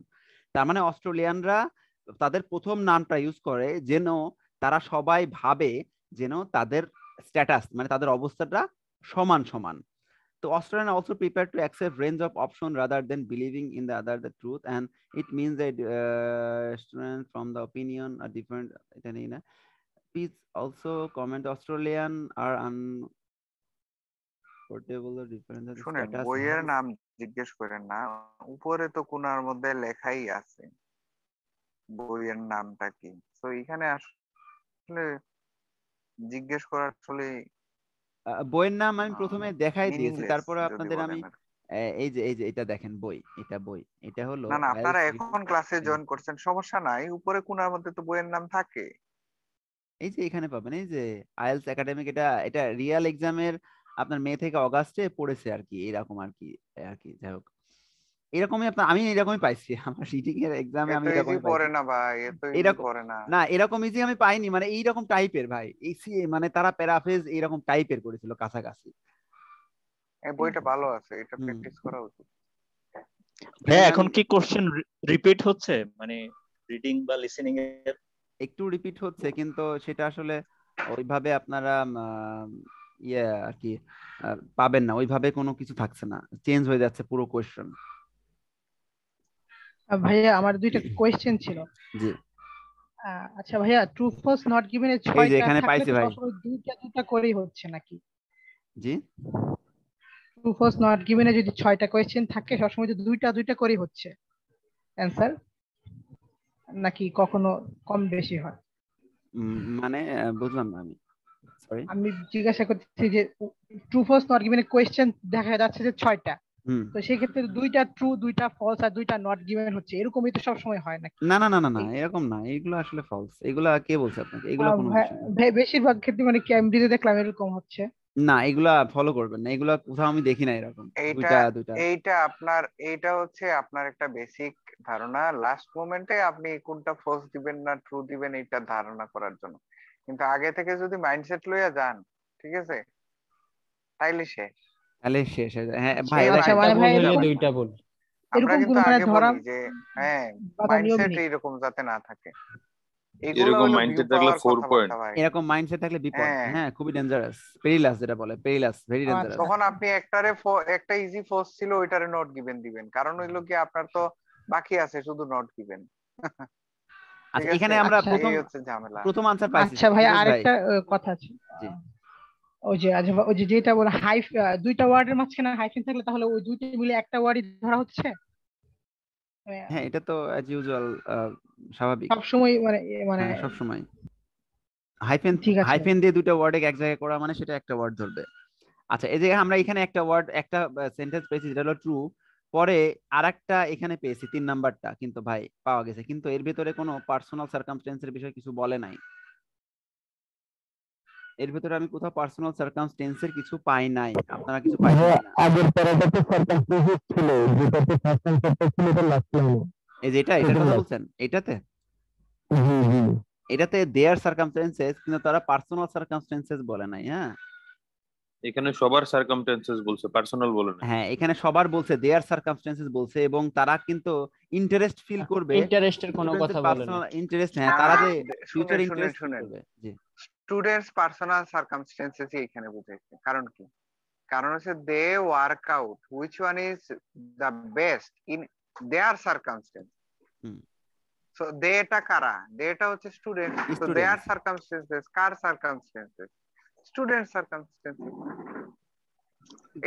তার মানে অস্ট্রেলিয়ানরা তাদের প্রথম নামটা ইউজ করে যেন তারা সবাই ভাবে যেন তাদের স্ট্যাটাস মানে তাদের অবস্থাটা সমান সমান তো Australian also prepare to accept range of option rather than believing in the other the truth and it means that student from the opinion are different এটা নেই না speech also comment Australian are uncomfortable different শুনেন বইয়ের নাম জিজ্ঞেস করেন না উপরে তো কোনার মধ্যে লেখাই আছে বইয়ের নামটা কি তো এখানে আসলে জিজ্ঞেস করার আসলে বইয়ের নাম আমি প্রথমে দেখাই দিয়েছি তারপরে আপনাদের আমি এই যে এই যে এটা দেখেন বই এটা বই এটা হলো না না আপনারা এখন ক্লাসে জয়েন করছেন সমস্যা নাই উপরে কোনার মধ্যে তো বইয়ের নাম থাকে এই যে এখানে পাবেন এই যে আইএলস একাডেমিক এটা এটা রিয়েল এক্সামের আপনার মে থেকে অগাস্টে পড়েছে আর কি এরকম আর কি আর কি যাই হোক এরকমই আপনার আমি এরকমই পাইছি আমার রিডিং এর এক্সামে আমি এরকমই পড়ে না ভাই এরকম পড়ে না না এরকম ইজি আমি পাইনি মানে এই রকম টাইপের ভাই এই মানে তারা প্যারাফ্রেজ রকম টাইপের করেছিল কাছাকাছি এই বইটা ভালো আছে এটা প্র্যাকটিস করা উচিত ভাই এখন কি কোশ্চেন রিপিট হচ্ছে মানে রিডিং বা লিসেনিং এর একটু রিপিট হচ্ছে কিন্তু সেটা আসলে ওইভাবে আপনারা ইয়ে আর কি পাবেন না ওইভাবে কোনো কিছু থাকছে না চেঞ্জ হয়ে যাচ্ছে পুরো কোয়েশ্চন ভাইয়া আমার দুইটা কোয়েশ্চেন ছিল জি আচ্ছা ভাইয়া ট্রু ফলস নট গিভেন এ ছয় যে এখানে পাইছি ভাই দুইটা দুইটা করেই হচ্ছে নাকি জি ট্রু ফলস নট গিভেন এ যদি ছয়টা কোয়েশ্চেন থাকে সবসময় তো দুইটা দুইটা করেই হচ্ছে অ্যানসার নাকি কখনো কম বেশি হয় মানে বুঝলাম না আমি সরি আমি জিজ্ঞাসা করছি যে true false not given question দেখা যাচ্ছে যে ছয়টা তো সেই ক্ষেত্রে দুইটা ট্রু দুইটা ফলস আর দুইটা নট গিভেন হচ্ছে এরকমই তো সব সময় হয় নাকি না না না না না এরকম না এগুলো আসলে ফলস এগুলো কে বলছে আপনাকে এগুলো কোনো বেশিরভাগ ক্ষেত্রে মানে ক্যামব্রিজে দেখলাম এরকম হচ্ছে না এগুলা ফলো করবেন না এগুলা কোথাও আমি দেখি না এরকম দুইটা দুইটা এইটা আপনার এইটা হচ্ছে আপনার একটা বেসিক ধারণা লাস্ট মোমেন্টে আপনি কোনটা ফোর্স দিবেন না ট্রু দিবেন এটা ধারণা করার জন্য কিন্তু আগে থেকে যদি মাইন্ডসেট লইয়া যান ঠিক আছে তাইলে সে তাহলে শেষ হয়ে যায় হ্যাঁ ভাই মানে দুইটা বল আমরা কিন্তু মানে আগে বলি যে হ্যাঁ মাইন্ডসেট এইরকম যাতে না থাকে এরকম মাইন্ডসেট থাকলে 4 পয়েন্ট এরকম মাইন্ডসেট থাকলে বিপদ হ্যাঁ, হ্যাঁ খুবই ডेंजरस পেরিলাস যেটা বলে পেরিলাস ভেরি ডेंजरस তখন আপনি একটারে একটা ইজি ফোর্স ছিল ওইটারে নট গিভেন দিবেন কারণ আপনার তো বাকি আছে শুধু নট গিভেন আচ্ছা এখানে আমরা আচ্ছা, প্রথম প্রথম পাইছি আচ্ছা ভাই আরেকটা কথা আছে ওই যে আচ্ছা, ওই যে যেটা হাইফ দুইটা ওয়ার্ডের মাঝখানে হাইফেন থাকলে তাহলে ওই দুইটা মিলে একটা ওয়ার্ডই ধরা হচ্ছে হ্যাঁ এটা তো অ্যাজ ইউজুয়াল স্বাভাবিক সব সময় মানে মানে হ্যাঁ, সব সময় হাইফেন হাইফেন দিয়ে দুটো ওয়ার্ডে এক জায়গায় করা মানে সেটা একটা ওয়ার্ড ধরবে আচ্ছা এই যে আমরা এখানে একটা ওয়ার্ড একটা সেন্টেন্স পেয়েছি যেটা হলো ট্রু পরে আরেকটা এখানে পেয়েছি তিন নাম্বারটা কিন্তু ভাই পাওয়া গেছে কিন্তু এর ভিতরে কোনো পার্সোনাল সার্কামস্টেন্সের বিষয়ে কিছু বলে নাই এর ভিতরে আমি কোথাও পার্সোনাল সার্কামস্টেন্সের কিছু পাই নাই আপনারা কিছু পাই হ্যাঁ, না আগের প্যারাগ্রাফে সার্কামস্টেন্সেস ছিল যেটাতে ফার্স্ট টাইম চ্যাপ্টার ছিল এটা লাস্ট লাইনে এই যে এটা এটা কথা বলছেন এটাতে এটাতে দেয়ার সার্কামস্টেন্সেস কিন্তু তারা পার্সোনাল সার্কামস্টেন্সেস বলে নাই হ্যাঁ এখানে সবার সার্কামস্টেন্সেস বলছে পার্সোনাল বলে না হ্যাঁ এখানে সবার বলছে দেয়ার সার্কামস্টেন্সেস বলছে এবং তারা কিন্তু ইন্টারেস্ট আচ্ছা, ফিল করবে ইন্টারেস্টের কোনো কথা বলে না ইন্টারেস্ট হ্যাঁ তারা যে ফিউচার হ্যাঁ, ইন্টারেস্ট করবে জি স্টুডেন্টস পার্সোনাল সার্কামস্টেন্সেস এখানে বুঝাইছে কারণ কি কারণ হচ্ছে they work out which one is the best in their circumstance so they এটা কারা দে এটা হচ্ছে স্টুডেন্ট সো দেয়ার সার্কামস্টেন্সেস কার সার্কামস্টেন্সেস স্টুডেন্ট সার্কামস্টেন্সেস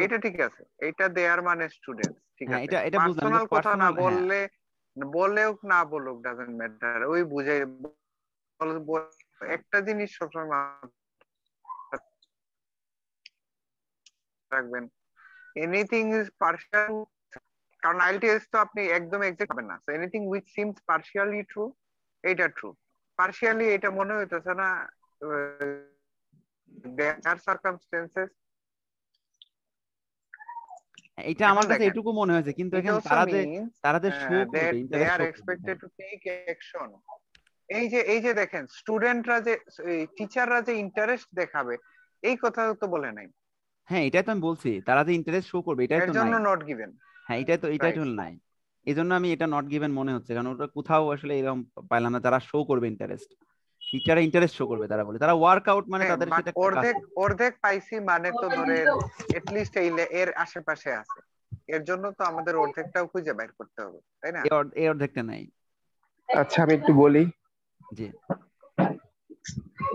এটা ঠিক আছে এটা দেয়ার মানে স্টুডেন্ট ঠিক হ্যাঁ, আছে এটা এটা পার্সোনাল কথা না হ্যাঁ। বললে বলেও না বলুক ডাজেন্ট ম্যাটার ওই বুঝাই একটা জিনিস সবসময় রাখবেন এনিথিং ইজ পার্শিয়াল কারণ আইএলটিএস তো আপনি একদম এক্সাক্ট পাবেন না anything which seems partially true এটা ট্রু পার্শিয়ালি এটা মনে হইতেছে না দেয়ার সার্কামস্টেন্সেস এটা আমার কাছে এটুকু মনে হয়েছে কিন্তু এখানে তারা যে তারা যে শো করবে they are expected to take action এই যে এই যে দেখেন স্টুডেন্টরা যে টিচাররা যে ইন্টারেস্ট দেখাবে এই কথা তো বলে নাই হ্যাঁ এটাই তো আমি বলছি তারা যে ইন্টারেস্ট শো করবে এটাই তো জন্য নট গিভেন হ্যাঁ এটা তো এটাই তো নাই এজন্য আমি এটা নট গিভেন মনে হচ্ছে কারণ ওটা কোথাও আসলে এরকম পাইলাম না তারা শো করবে ইন্টারেস্ট টিচার ইন্টারেস্ট শো করবে তারা বলে তারা ওয়ার্কআউট মানে হ্যাঁ, তাদের সেটা অর্ধেক অর্ধেক পাইছি মানে তো ধরে এট লিস্ট এই এর আশেপাশে আছে এর জন্য তো আমাদের অর্ধেকটাও খুঁজে বের করতে হবে তাই না এই অর্ধেকটা নাই আচ্ছা আমি একটু বলি জি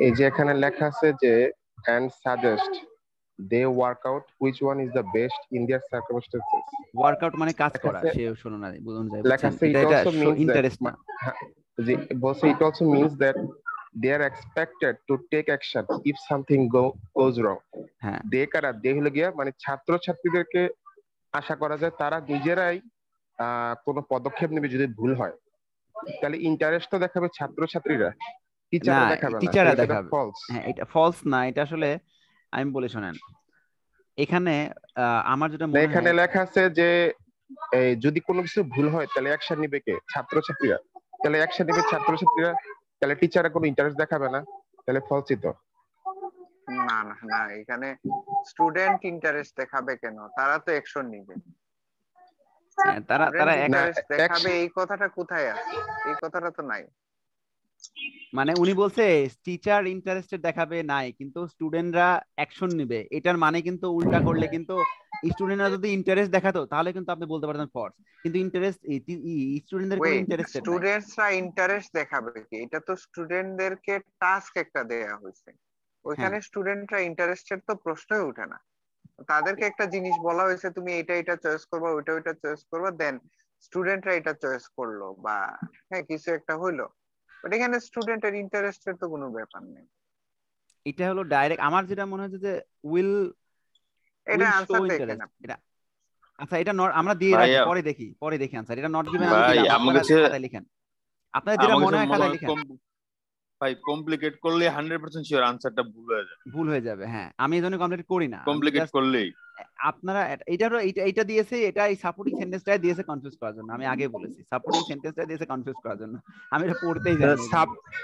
এই যে এখানে লেখা আছে যে and suggest they work out which one is the best in their circumstances work out মানে কাজ করা সে শোনো না বুঝুন যায় লেখা আছে it also means interest না জি বলছে it also means that they are expected to take action if something go, goes wrong হ্যাঁ দে কারা দে হলো গিয়া মানে ছাত্র ছাত্রীদেরকে আশা করা যায় তারা নিজেরাই কোনো পদক্ষেপ নেবে যদি ভুল হয় তাহলে ইন্টারেস্ট তো দেখাবে ছাত্রছাত্রীরা টিচাররা টিচাররা দেখাবে হ্যাঁ এটা ফলস না এটা আসলে আমি বলে শোনেন এখানে আমার যেটা এখানে লেখা আছে যে যদি কোনো কিছু ভুল হয় তাহলে অ্যাকশন নিবে কে ছাত্রছাত্রীরা তাহলে অ্যাকশন নিবে ছাত্রছাত্রীরা তাহলে টিচাররা কোনো ইন্টারেস্ট দেখাবে না তাহলে ফলসই তো না না না এখানে স্টুডেন্ট ইন্টারেস্ট দেখাবে কেন তারা তো অ্যাকশন নিবে হ্যাঁ, তারা তারা দেখাবে এই কথাটা কোথায় আছে এই কথাটা তো নাই মানে উনি বলছে টিচার ইন্টারেস্টেড দেখাবে নাই কিন্তু স্টুডেন্টরা অ্যাকশন নেবে এটার মানে কিন্তু উল্টা করলে কিন্তু স্টুডেন্টরা যদি ইন্টারেস্ট দেখাতো তাহলে কিন্তু আপনি বলতে পারতেন ফর্স কিন্তু ইন্টারেস্ট স্টুডেন্টদের কোনো ইন্টারেস্ট স্টুডেন্টরা ইন্টারেস্ট দেখাবে কি এটা তো স্টুডেন্টদেরকে টাস্ক একটা দেয়া হয়েছে ওইখানে স্টুডেন্টরা হ্যাঁ। ইন্টারেস্টেড তো প্রশ্নই ওঠে না তাদেরকে একটা জিনিস বলা হয়েছে তুমি এটা এটা চয়েস করবা ওইটা ওইটা চয়েস করবা দেন স্টুডেন্টরা এটা চয়েস করলো বা হ্যাঁ কিছু একটা হইলো বাট এখানে স্টুডেন্টের ইন্টারেস্টের তো কোনো ব্যাপার নেই এটা হলো ডাইরেক্ট আমার যেটা মনে হচ্ছে যে উইল এটা আনসার দেখেন এটা আচ্ছা এটা নট আমরা দিয়ে রাখি পরে দেখি পরে দেখি আনসার এটা নট গিভেন কাছে লিখেন আপনাদের যেটা মনে হয় খাতা লিখেন ভাই কমপ্লিকেট করলে 100% শিওর আনসারটা ভুল হয়ে যাবে ভুল হয়ে যাবে হ্যাঁ আমি এজন্য কমপ্লিট করি না কমপ্লিকেট করলেই আপনারা এটা এটা দিয়েছে এটা এই সাপোর্টিং সেন্টেন্সটা দিয়েছে কনফিউজ করার জন্য আমি আগে বলেছি সাপোর্টিং সেন্টেন্সটা দিয়েছে কনফিউজ করার জন্য আমি এটা পড়তেই জানি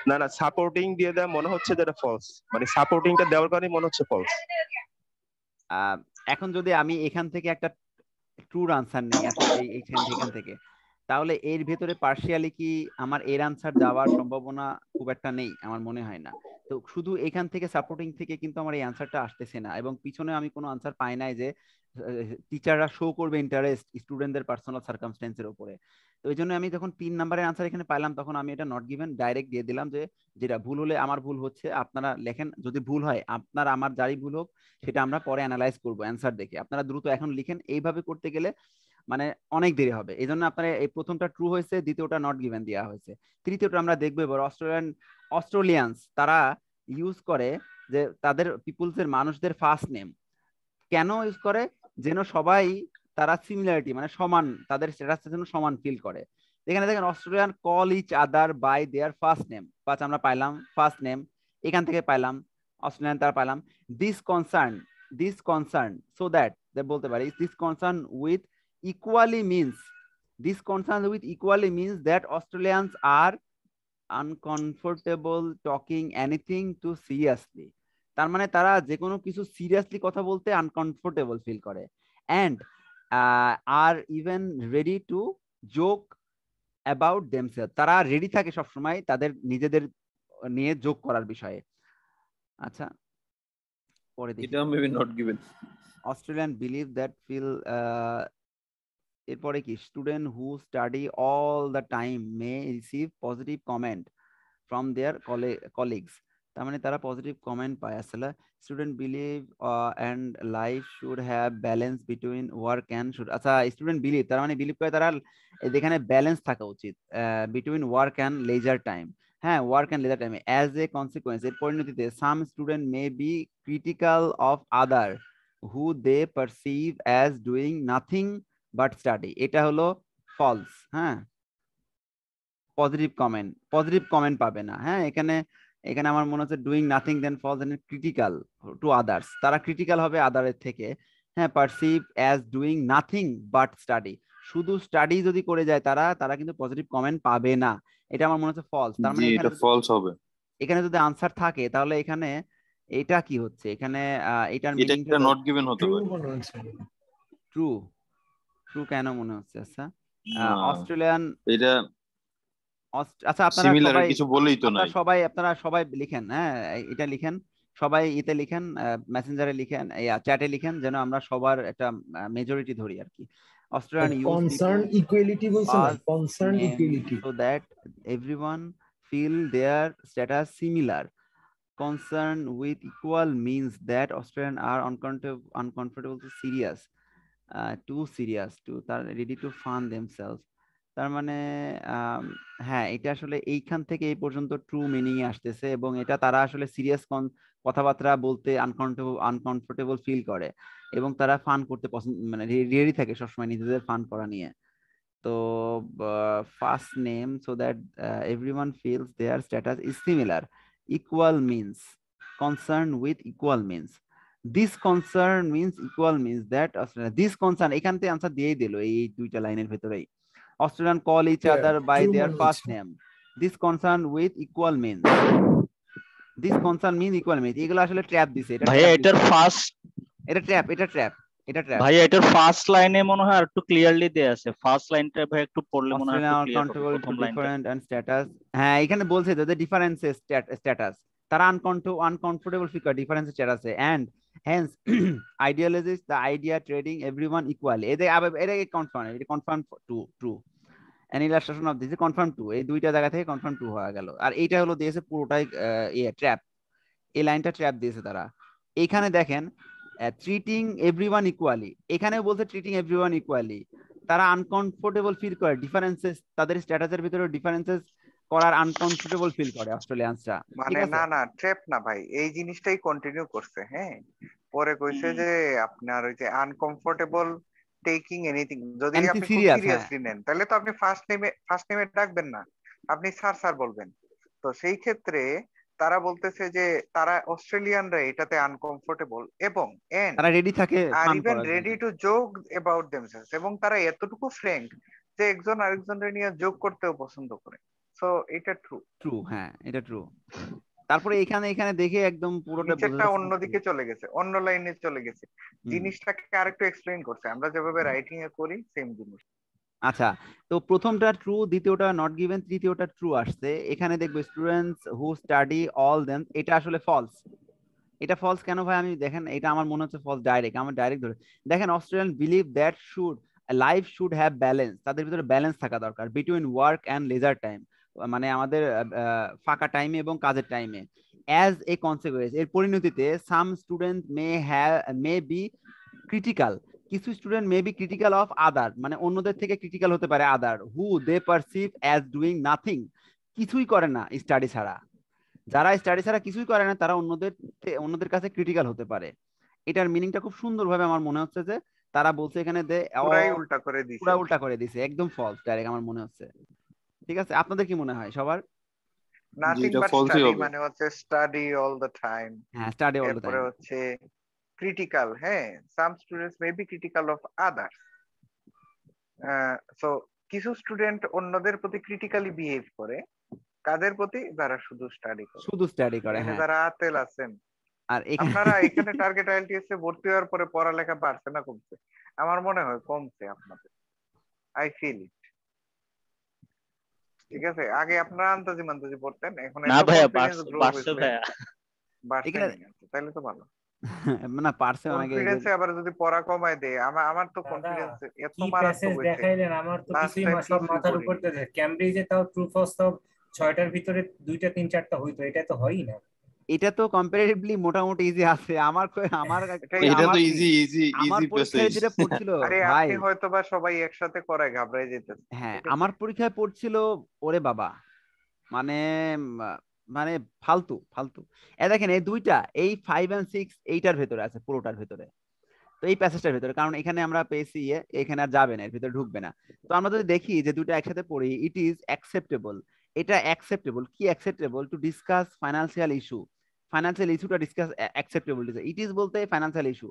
না না সাপোর্টিং দিয়ে দেওয়া মনে হচ্ছে যেটা ফলস মানে সাপোর্টিংটা দেওয়ার কারণে মনে হচ্ছে ফলস এখন যদি আমি এখান থেকে একটা ট্রু আনসার নেই এখান থেকে তাহলে এর ভেতরে পার্সিয়ালি কি আমার এর আনসার যাওয়ার সম্ভাবনা খুব একটা নেই আমার মনে হয় না তো শুধু এখান থেকে সাপোর্টিং থেকে কিন্তু আমার এই আনসারটা আসতেছে না এবং পিছনে আমি কোনো আনসার পাই নাই যে টিচাররা শো করবে ইন্টারেস্ট স্টুডেন্টদের পার্সোনাল সার্কামস্টেন্সের উপরে তো এই জন্য আমি যখন তিন নাম্বারের আনসার এখানে পাইলাম তখন আমি এটা নট গিভেন ডাইরেক্ট দিয়ে দিলাম যে যেটা ভুল হলে আমার ভুল হচ্ছে আপনারা লেখেন যদি ভুল হয় আপনার আমার যারই ভুল হোক সেটা আমরা পরে অ্যানালাইজ করবো অ্যান্সার দেখে আপনারা দ্রুত এখন লিখেন এইভাবে করতে গেলে মানে অনেক দেরি হবে এই জন্য আপনার এই প্রথমটা ট্রু হয়েছে দ্বিতীয়টা নট গিভেন দেওয়া হয়েছে তৃতীয়টা আমরা দেখবো এবার অস্ট্রেলিয়ান অস্ট্রেলিয়ানস তারা ইউজ করে যে তাদের এর মানুষদের ফার্স্ট নেম কেন ইউজ করে যেন সবাই তারা সিমিলারিটি মানে সমান তাদের স্ট্যাটাসের জন্য সমান ফিল করে এখানে দেখেন Australian call each other by their first name পাঁচ আমরা পাইলাম ফার্স্ট নেম এখান থেকে পাইলাম অস্ট্রেলিয়ান তারা পাইলাম this concern this concern so that বলতে পারি this concern with equally means this consonant with equally means that Australians are uncomfortable talking anything to seriously তার মানে তারা যে কোনো কিছু সিরিয়াসলি কথা বলতে আনকমফোর্টেবল ফিল করে and are even ready to joke about themselves তারা রেডি থাকে সবসময় তাদের নিজেদের নিয়ে যোগ করার বিষয়ে আচ্ছা পরে দেখি অস্ট্রেলিয়ান বিলিভ দ্যাট ফিল এরপরে কি student who study all the time may receive positive comment from their colleagues তার মানে তারা পজিটিভ কমেন্ট পায় আসলে student believe and life should have balance between work and should আচ্ছা স্টুডেন্ট বিলিভ তার মানে বিলিভ করে তারা যেখানে ব্যালেন্স থাকা উচিত between work and leisure time হ্যাঁ work and leisure time as a consequence এর পরিণতিতে some student may be critical of other who they perceive as doing nothing but study এটা হলো ফলস হ্যাঁ পজিটিভ কমেন্ট পজিটিভ কমেন্ট পাবে না হ্যাঁ এখানে এখানে আমার মনে হচ্ছে doing nothing then false and critical to others তারা ক্রিটিক্যাল হবে আদারের থেকে হ্যাঁ perceive as doing nothing but study শুধু স্টাডি যদি করে যায় তারা তারা কিন্তু পজিটিভ কমেন্ট পাবে না এটা আমার মনে হচ্ছে ফলস তার মানে এটা ফলস হবে এখানে যদি আনসার থাকে তাহলে এখানে এটা কি হচ্ছে এখানে এটার মিনিংটা নট গিভেন হতে পারে ট্রু ট্রু কেন মনে হচ্ছে আচ্ছা অস্ট্রেলিয়ান এটা আচ্ছা আপনারা সবাই কিছু বলেই তো না সবাই আপনারা সবাই লিখেন হ্যাঁ এটা লিখেন সবাই ইতে লিখেন মেসেঞ্জারে লিখেন চ্যাটে লিখেন যেন আমরা সবার একটা মেজরিটি ধরি আর কি অস্ট্রেলিয়ান কনসার্ন ইকুয়ালিটি বলছেন concern equality so that everyone feel their status similar concern with equal means that Australian are uncomfortable to serious to serious to তার রেডি টু ফান দেমসেলস তার মানে হ্যাঁ এটা আসলে এইখান থেকে এই পর্যন্ত ট্রু মিনিং আসতেছে এবং এটা তারা আসলে সিরিয়াস কথাবার্তা বলতে আনকমফোর্টেবল আনকমফোর্টেবল ফিল করে এবং তারা ফান করতে পছন্দ মানে রেডি থাকে সবসময় নিজেদের ফান করা নিয়ে তো first name so that everyone feels their status is similar equal means concern with equal means this concern means equal means that Australian this concern এখান থেকে আনসার দিয়েই দিল এই দুইটা লাইনের ভেতরেই Australian call each other by their first name this concern with equal means this concern mean equal means এগুলো আসলে ট্র্যাপ দিছে এটা ভাই এটার ফার্স্ট এটা ট্র্যাপ এটা ট্র্যাপ এটা ট্র্যাপ ভাই এটার ফার্স্ট লাইনে মনে হয় একটু ক্লিয়ারলি দেয়া আছে ফার্স্ট লাইনটা ভাই একটু পড়লে মনে হয় ডিফারেন্ট এন্ড স্ট্যাটাস হ্যাঁ এখানে বলছে যে ডিফারেন্সেস স্ট্যাটাস তারা আনকন্ট্রো আনকমফোর্টেবল ফিকার ডিফারেন্সেস স্ট্যাটাসে and hence ideologies the idea trading everyone equally এদের এটাকে কনফার্ম এটা confirm to true an illustration of this confirm to এই দুইটা জায়গা থেকে কনফার্ম টু হয়ে গেল আর এইটা হলো দিয়েছে পুরোটাই ইয়ে ট্র্যাপ এই লাইনটা ট্র্যাপ দিয়েছে তারা এখানে দেখেন ট্রিটিং এভরিওয়ান ইকুয়ালি এখানেও বলছে ট্রিটিং এভরিওয়ান ইকুয়ালি তারা আনকমফোর্টেবল ফিল করে ডিফারেন্সেস তাদের স্ট্যাটাসের ভিতরে ডিফারেন্সেস করার আনকমফোর্টেবল ফিল করে অস্ট্রেলিয়ানসরা মানে না না ট্রেপ না ভাই এই জিনিসটাই কন্টিনিউ করছে হ্যাঁ পরে কইছে যে আপনার ওই যে আনকমফোর্টেবল টেকিং এনিথিং যদি আপনি সিরিয়াসলি হ্যাঁ। নেন তাহলে তো আপনি ফার্স্ট নেমে ফার্স্ট নেমে ডাকবেন না আপনি স্যার স্যার বলবেন তো সেই ক্ষেত্রে তারা বলতেছে যে তারা অস্ট্রেলিয়ানরা এটাতে আনকমফোর্টেবল এবং তারা রেডি থাকে আর even ready to joke about themselves এবং তারা এতটুকু ফ্র্যাঙ্ক যে একজন আরেকজনের নিয়ে যোগ করতেও পছন্দ করে সো এটা ট্রু ট্রু হ্যাঁ এটা ট্রু তারপরে এখানে এখানে দেখে একদম পুরোটা একটা অন্যদিকে চলে গেছে অন্য লাইনে চলে গেছে জিনিসটাকে আরেকটু এক্সপ্লেইন করছে আমরা যেভাবে রাইটিং এ করি সেম জিনিস আচ্ছা তো প্রথমটা ট্রু দ্বিতীয়টা নট গিভেন তৃতীয়টা ট্রু আসছে এখানে দেখবো students who study all then এটা আসলে ফলস এটা ফলস কেন ভাই আমি দেখেন এটা আমার মনে হচ্ছে ফলস ডাইরেক্ট আমার ডাইরেক্ট ধরে দেখেন Australian believe that should life should have balance তাদের ভিতরে ব্যালেন্স থাকা দরকার between work and leisure time মানে আমাদের ফাঁকা টাইমে এবং কাজের টাইমে অ্যাজ এ কনসিকুয়েন্স এর পরিণতিতে some student may have may be critical কিছু student may be critical of other মানে অন্যদের থেকে ক্রিটিক্যাল হতে পারে other who they perceive as doing nothing কিছুই করে না স্টাডি ছাড়া যারা স্টাডি ছাড়া কিছুই করে না তারা অন্যদের অন্যদের কাছে ক্রিটিক্যাল হতে পারে এটার মিনিংটা খুব সুন্দরভাবে আমার মনে হচ্ছে যে তারা বলছে এখানে দে উল্টা করে দিছে উল্টা করে দিছে একদম ফলস ডাইরেক্ট আমার মনে হচ্ছে ঠিক আছে আপনাদের কি মনে হয় সবার নাথিং বাট স্টাডি মানে হচ্ছে স্টাডি অল দ্য টাইম হ্যাঁ স্টাডি অল দ্য টাইম হচ্ছে ক্রিটিক্যাল হ্যাঁ some students maybe critical of others so কিছু স্টুডেন্ট অন্যদের প্রতি ক্রিটিক্যালি বিহেভ করে কাদের প্রতি যারা শুধু স্টাডি করে শুধু স্টাডি করে হ্যাঁ যারা আতেল আছেন আর আপনারা এখানে টার্গেট আইএলটিএস এ ভর্তি হওয়ার পরে পড়ালেখা বাড়ছে না কমছে আমার মনে হয় কমছে আপনাদের আই ফিল ইট ঠিক আছে আগে আপনারা আন্তাজি মান্তাজি পড়তেন এখন না ভাইয়া পারছে ভাইয়া তাহলে তো ভালো <laughs> না পারছে কনফিডেন্স আবার যদি পড়া কমায় দেয় আমার আমার তো কনফিডেন্স এত মারাত্মক হয়েছে দেখাইলেন আমার তো কিছুই সব মাথার উপর দিয়ে ক্যামব্রিজে তাও ট্রু ফলস সব ছয়টার ভিতরে দুইটা তিন চারটা হইতো এটা তো হয়ই না এটা তো কম্পারেটিভলি মোটামুটি ইজি আছে আমার আমার <laughs> এটা তো ইজি ইজি ইজি প্রসেস যেটা পড়ছিল <laughs> আরে আপনি হয়তোবা সবাই একসাথে করে ঘাবড়াই যেতেন হ্যাঁ আমার পরীক্ষায় পড়ছিল ওরে বাবা মানে মানে ফালতু ফালতু এ দেখেন এই দুইটা এই 5 এন্ড 6 এইটার ভিতরে আছে পুরোটার ভিতরে তো এই প্যাসেজটার ভিতরে কারণ এখানে আমরা পেয়েছি ইয়ে এখানে আর যাবে না এর ভিতরে ঢুকবে না তো আমরা যদি দেখি যে দুটো একসাথে পড়ি ইট ইজ অ্যাকসেপ্টেবল এটা অ্যাকসেপ্টেবল কি acceptable to discuss financial issue financial ইস্যুটা ডিসকাস অ্যাকসেপ্টেবল ইট ইজ বলতে ফাইন্যান্সিয়াল ইস্যু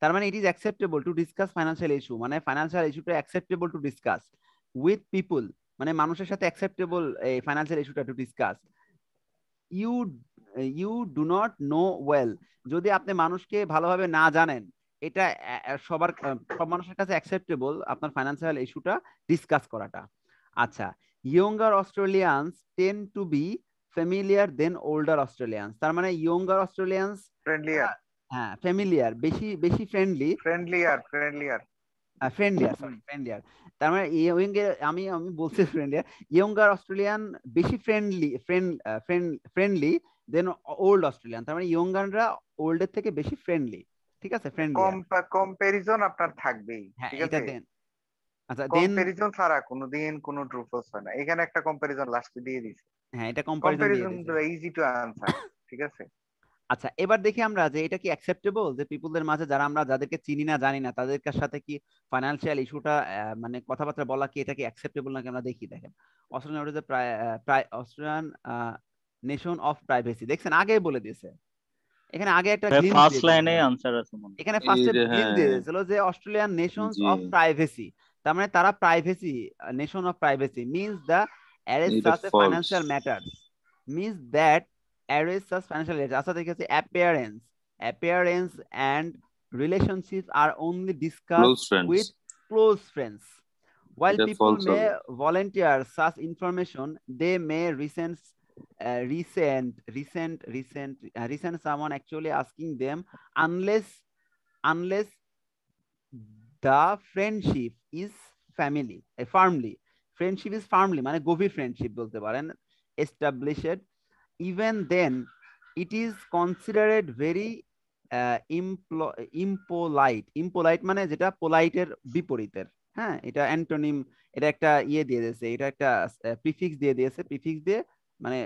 তার মানে it is acceptable to discuss financial issue মানে ফাইন্যান্সিয়াল ইস্যুটা acceptable to discuss with people মানে মানুষের সাথে অ্যাকসেপ্টেবল এই ফাইন্যান্সিয়াল ইস্যুটা to discuss you you do not know well যদি আপনি মানুষকে ভালোভাবে না জানেন এটা সবার সব মানুষের কাছে অ্যাকসেপ্টেবল আপনার ফাইন্যান্সিয়াল ইস্যুটা ডিসকাস করাটা আচ্ছা younger Australian tend to be familiar than older Australian তার মানে ইয়ঙ্গার অস্ট্রেলিয়ানস ফ্রেন্ডলিয়ার হ্যাঁ ফ্যামিলিয়ার বেশি বেশি ফ্রেন্ডলি ফ্রেন্ডলিয়ার ফ্রেন্ডলিয়ার ফ্রেন্ডলিয়ার সরি ফ্রেন্ডলিয়ার তার মানে ইয়ঙ্গের আমি আমি বলছি ফ্রেন্ডলিয়ার ইয়ংগার অস্ট্রেলিয়ান বেশি friendly friend friendly than old Australian তার মানে ইয়ঙ্গানরা ওল্ডের থেকে বেশি ফ্রেন্ডলি ঠিক আছে ফ্রেন্ডলি কম্পারিজন আপনার থাকবেই হ্যাঁ, ঠিক আছে আচ্ছা দেন কম্পারিজন ছাড়া কোনোদিন কোনো ড্রুফলস হয় না এখানে একটা কম্পারিজন লাস্টে দিয়ে দিয়েছে হ্যাঁ এটা কম্পারিজন ইজি টু আনসার ঠিক আছে আচ্ছা এবার দেখি আমরা যে এটা কি অ্যাকসেপ্টেবল যে পিপুলদের মাঝে যারা আমরা যাদেরকে চিনি না জানি না তাদের সাথে কি ফাইন্যান্সিয়াল ইস্যুটা মানে কথাবার্তা বলা কি এটা কি অ্যাকসেপ্টেবল নাকি আমরা দেখি দেখেন অস্ট্রেলিয়ান ওটা প্রায় প্রায় অস্ট্রেলিয়ান নেশন অফ প্রাইভেসি দেখছেন আগে বলে দিয়েছে এখানে আগে একটা ফার্স্ট লাইনে আনসার আছে এখানে ফার্স্টে গ্লিন হ্যাঁ। দিয়েছিল যে অস্ট্রেলিয়ান নেশনস অফ প্রাইভেসি তার মানে তারা privacy notion of privacy means the arrays such as financial matters means that arrays such financial matters. Also, they say appearance, appearance and relationships are only discussed close with close friends. While That's people may volunteer such information, they may recent, uh, recent, recent, recent, uh, recent someone actually asking them unless, unless the friendship is family, a uh, family. Friendship is firmly মানে গভীর friendship বলতে পারেন established even then it is considered very impolite impolite মানে যেটা পোলাইটের বিপরীতের হ্যাঁ এটা antonym এটা একটা ইয়ে দিয়ে দিয়েছে এটা একটা প্রিফিক্স uh, দিয়ে দিয়েছে প্রিফিক্স দিয়ে মানে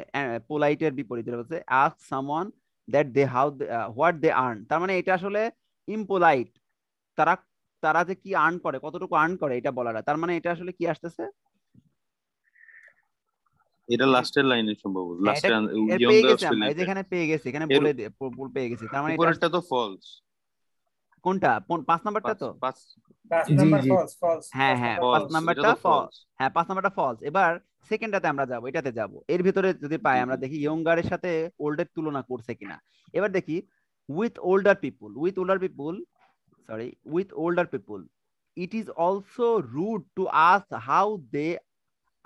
পোলাইটের বিপরীতে হচ্ছে ask someone that they how what they earn তার মানে এটা আসলে ইম্পোলাইট তারা তারা যে কি আর্ন করে কতটুকু আর্ন করে এটা বলা তার মানে এটা আসলে কি আসতেছে এটা লাস্টের লাইনে হ্যাঁ, পেয়ে গেছে এখানে বলে পেয়ে গেছে তার মানে তো ফলস কোনটা পাঁচ নাম্বারটা তো হ্যাঁ হ্যাঁ পাঁচ নাম্বারটা ফলস হ্যাঁ পাঁচ নাম্বারটা ফলস এবার সেকেন্ডটাতে আমরা যাব এটাতে যাব এর ভিতরে যদি পাই আমরা দেখি ইয়ংগারের সাথে ওল্ডের তুলনা করছে কিনা এবার দেখি with older people with older people sorry with older people it is also rude to ask how they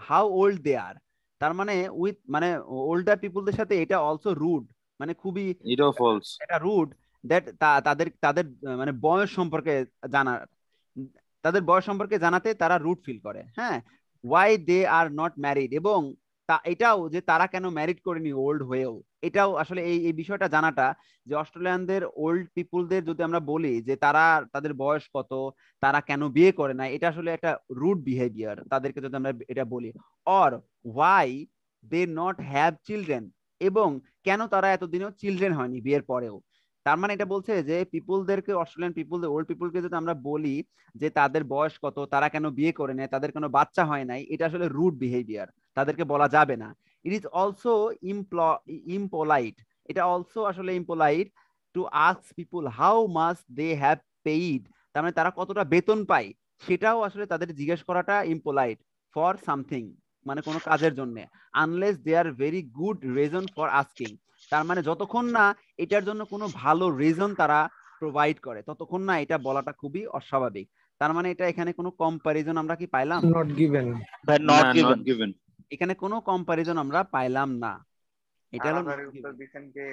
how old they are তার মানে উইথ মানে ওল্ডার পিপুলদের সাথে এটা অলসো রুড মানে খুবই ফলস এটা রুড দ্যাট তাদের তাদের মানে বয়স সম্পর্কে জানা তাদের বয়স সম্পর্কে জানাতে তারা রুট ফিল করে হ্যাঁ why they are not married এবং তা এটাও যে তারা কেন ম্যারিড করেনি ওল্ড হয়েও এটাও আসলে এই এই বিষয়টা জানাটা যে অস্ট্রেলিয়ানদের ওল্ড পিপুলদের যদি আমরা বলি যে তারা তাদের বয়স কত তারা কেন বিয়ে করে না এটা আসলে একটা রুড বিহেভিয়ার তাদেরকে যদি আমরা এটা বলি or why they not have children এবং কেন তারা এতদিনেও চিলড্রেন হয়নি বিয়ের পরেও তার মানে এটা বলছে যে পিপুলদেরকে অস্ট্রেলিয়ান পিপুলদের ওল্ড পিপুলকে যদি আমরা বলি যে তাদের বয়স কত তারা কেন বিয়ে করে নেয় তাদের কোনো বাচ্চা হয় নাই এটা আসলে রুড বিহেভিয়ার তাদেরকে বলা যাবে না ইট ইজ অলসো ইমপ্ল ইম্পোলাইট এটা অলসো আসলে impolite to ask people how much they have paid তার মানে তারা কতটা বেতন পায় সেটাও আসলে তাদের জিজ্ঞেস করাটা ইম্পোলাইট ফর সামথিং মানে কোনো কাজের জন্য unless they are very good reason for asking তার মানে যতক্ষণ না এটার জন্য কোনো ভালো রিজন তারা প্রোভাইড করে ততক্ষণ না এটা বলাটা খুবই অস্বাভাবিক তার মানে এটা এখানে কোনো কম্পারিজন আমরা কি পাইলাম নট গিভেন নট গিভেন এখানে কোনো কম্পারিজন আমরা পাইলাম না এটা হলো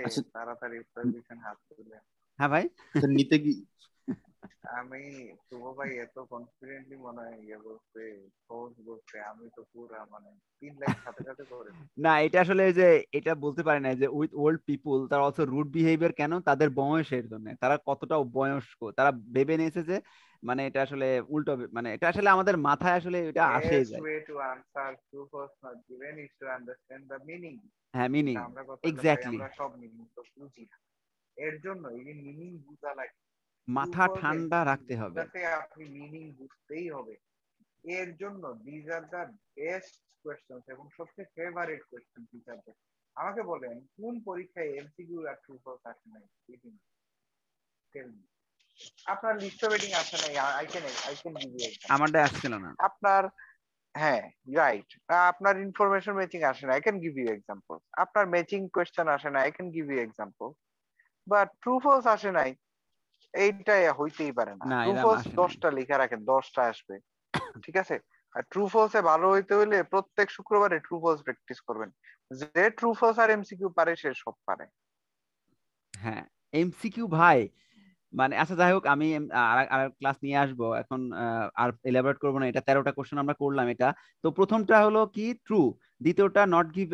আচ্ছা। তাড়াতাড়ি উত্তর দিবেন হাত তুলে হ্যাঁ ভাই নিতে কি আমি শুভ ভাই এত কনফিডেন্টলি মনে হয় ইয়ে বলতে সহজ বলতে আমি তো পুরো মানে তিন লাইন সাথে সাথে করে না এটা আসলে যে এটা বলতে পারে না যে উইথ ওল্ড পিপল তারা অলসো রুট বিহেভিয়ার কেন তাদের বয়সের জন্য তারা কতটা বয়স্ক তারা ভেবে নিয়েছে যে মানে এটা আসলে উল্টো মানে এটা আসলে আমাদের মাথায় আসলে এটা আসে যায় টু আনসার টু মিনিং হ্যাঁ মিনিং এক্স্যাক্টলি আমরা সব মিনিং তো বুঝি না এর জন্য এই মিনিং বুঝা লাগে মাথা ঠান্ডা রাখতে হবে আপনি মিনিং বুঝতেই হবে এর জন্য দিজ আর বেস্ট কোয়েশ্চন এবং সবচেয়ে ফেভারিট কোয়েশ্চন টিচারদের আমাকে বলেন কোন পরীক্ষায় এমসিকিউ আর ট্রু ফলস আসে নাই আপনার লিস্ট ওয়েটিং আসে নাই I can I can give you আমারটা আসছিল না আপনার হ্যাঁ রাইট আপনার ইনফরমেশন ম্যাচিং আসে না I can give you example আপনার ম্যাচিং কোয়েশ্চেন আসে না I can give you example but true false আসে নাই এইটা হইতেই পারে না ট্রু ফলস দশটা লিখে রাখেন দশটা আসবে ঠিক আছে আর ট্রু ফলসে ভালো হইতে হলে প্রত্যেক শুক্রবারে ট্রু ফলস প্র্যাকটিস করবেন যে ট্রু ফলস আর এমসিকিউ পারে সে সব পারে হ্যাঁ এমসিকিউ ভাই মানে আচ্ছা যাই হোক আমি আর ক্লাস নিয়ে আসব এখন আর এলাবোরেট করব না এটা তেরোটা কোশ্চেন আমরা করলাম এটা তো প্রথমটা হলো কি ট্রু দ্বিতীয়টা নট গিভ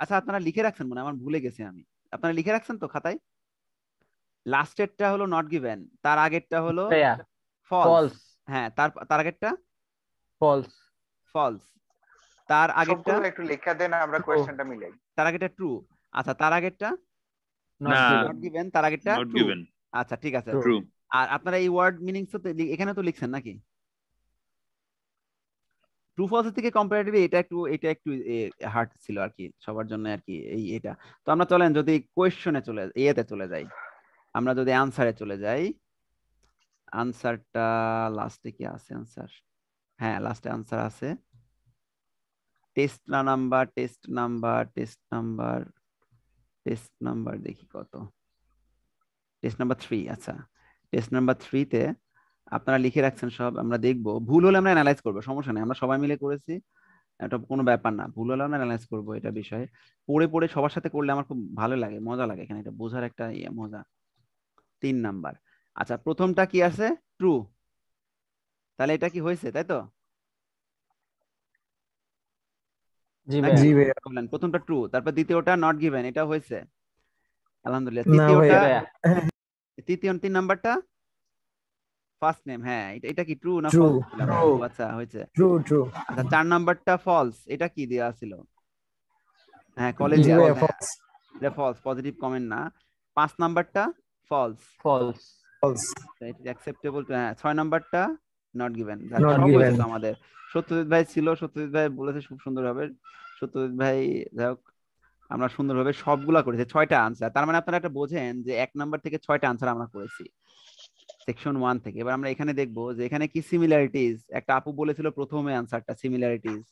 আচ্ছা আপনারা লিখে রাখছেন মানে আমার ভুলে গেছে আমি আপনারা লিখে রাখছেন তো খাতায় লাস্টেরটা হলো নট গিভেন তার আগেরটা হলো ফলস হ্যাঁ তার তার আগেরটা ফলস ফলস তার আগেরটা একটু লেখা দেন আমরা কোশ্চেনটা oh. মিলাই তার আগেরটা ট্রু আচ্ছা তার আগেরটা নট গিভেন তার আগেরটা ট্রু আচ্ছা ঠিক আছে ট্রু আর আপনারা এই ওয়ার্ড মিনিংস তো এখানে তো লিখছেন নাকি ট্রু ফলস থেকে কম্পারেটিভলি এটা একটু এটা একটু হার্ড ছিল আর কি সবার জন্য আর কি এই এটা তো আমরা চলেন যদি কোয়েশ্চনে চলে ইয়েতে চলে যাই আমরা যদি আনসারে চলে যাই আনসারটা লাস্টে কি আছে আনসার হ্যাঁ লাস্টে আনসার আছে টেস্ট না number test number test number test number দেখি কত টেস্ট নাম্বার থ্রি আচ্ছা টেস্ট নাম্বার থ্রিতে আপনারা লিখে রাখছেন সব আমরা দেখবো ভুল হলে আমরা অ্যানালাইজ করবো সমস্যা নেই আমরা সবাই মিলে করেছি এটা কোনো ব্যাপার না ভুল হলে আমরা অ্যানালাইজ করবো এটা বিষয়ে পড়ে পড়ে সবার সাথে করলে আমার খুব ভালো লাগে মজা লাগে এখানে এটা বোঝার একটা ইয়ে মজা তিন নাম্বার আচ্ছা প্রথমটা কি আছে ট্রু তাহলে এটা কি হয়েছে তাই তো প্রথমটা ট্রু তারপর দ্বিতীয়টা নট গিভেন এটা হয়েছে আলহামদুলিল্লাহ তৃতীয়টা তৃতীয় তিন নাম্বারটা ফার্স্ট নেম হ্যাঁ এটা এটা কি ট্রু না ফলস oh, আচ্ছা হয়েছে ট্রু ট্রু আচ্ছা চার নাম্বারটা ফলস এটা কি দেওয়া ছিল হ্যাঁ কলেজে ফলস পজিটিভ কমেন্ট না পাঁচ নাম্বারটা false false false it is acceptable to হ্যাঁ ছয় নাম্বারটা নট গিভেন আমাদের সত্যজিৎ ভাই ছিল সত্যজিৎ ভাই বলেছে খুব সুন্দরভাবে সত্যজিৎ ভাই যাই হোক আমরা সুন্দরভাবে সবগুলা করেছি ছয়টা আনসার তার মানে আপনারা একটা বোঝেন যে এক নাম্বার থেকে ছয়টা আনসার আমরা করেছি সেকশন ওয়ান থেকে এবার আমরা এখানে দেখবো যে এখানে কি সিমিলারিটিস একটা আপু বলেছিল প্রথমে আনসারটা সিমিলারিটিস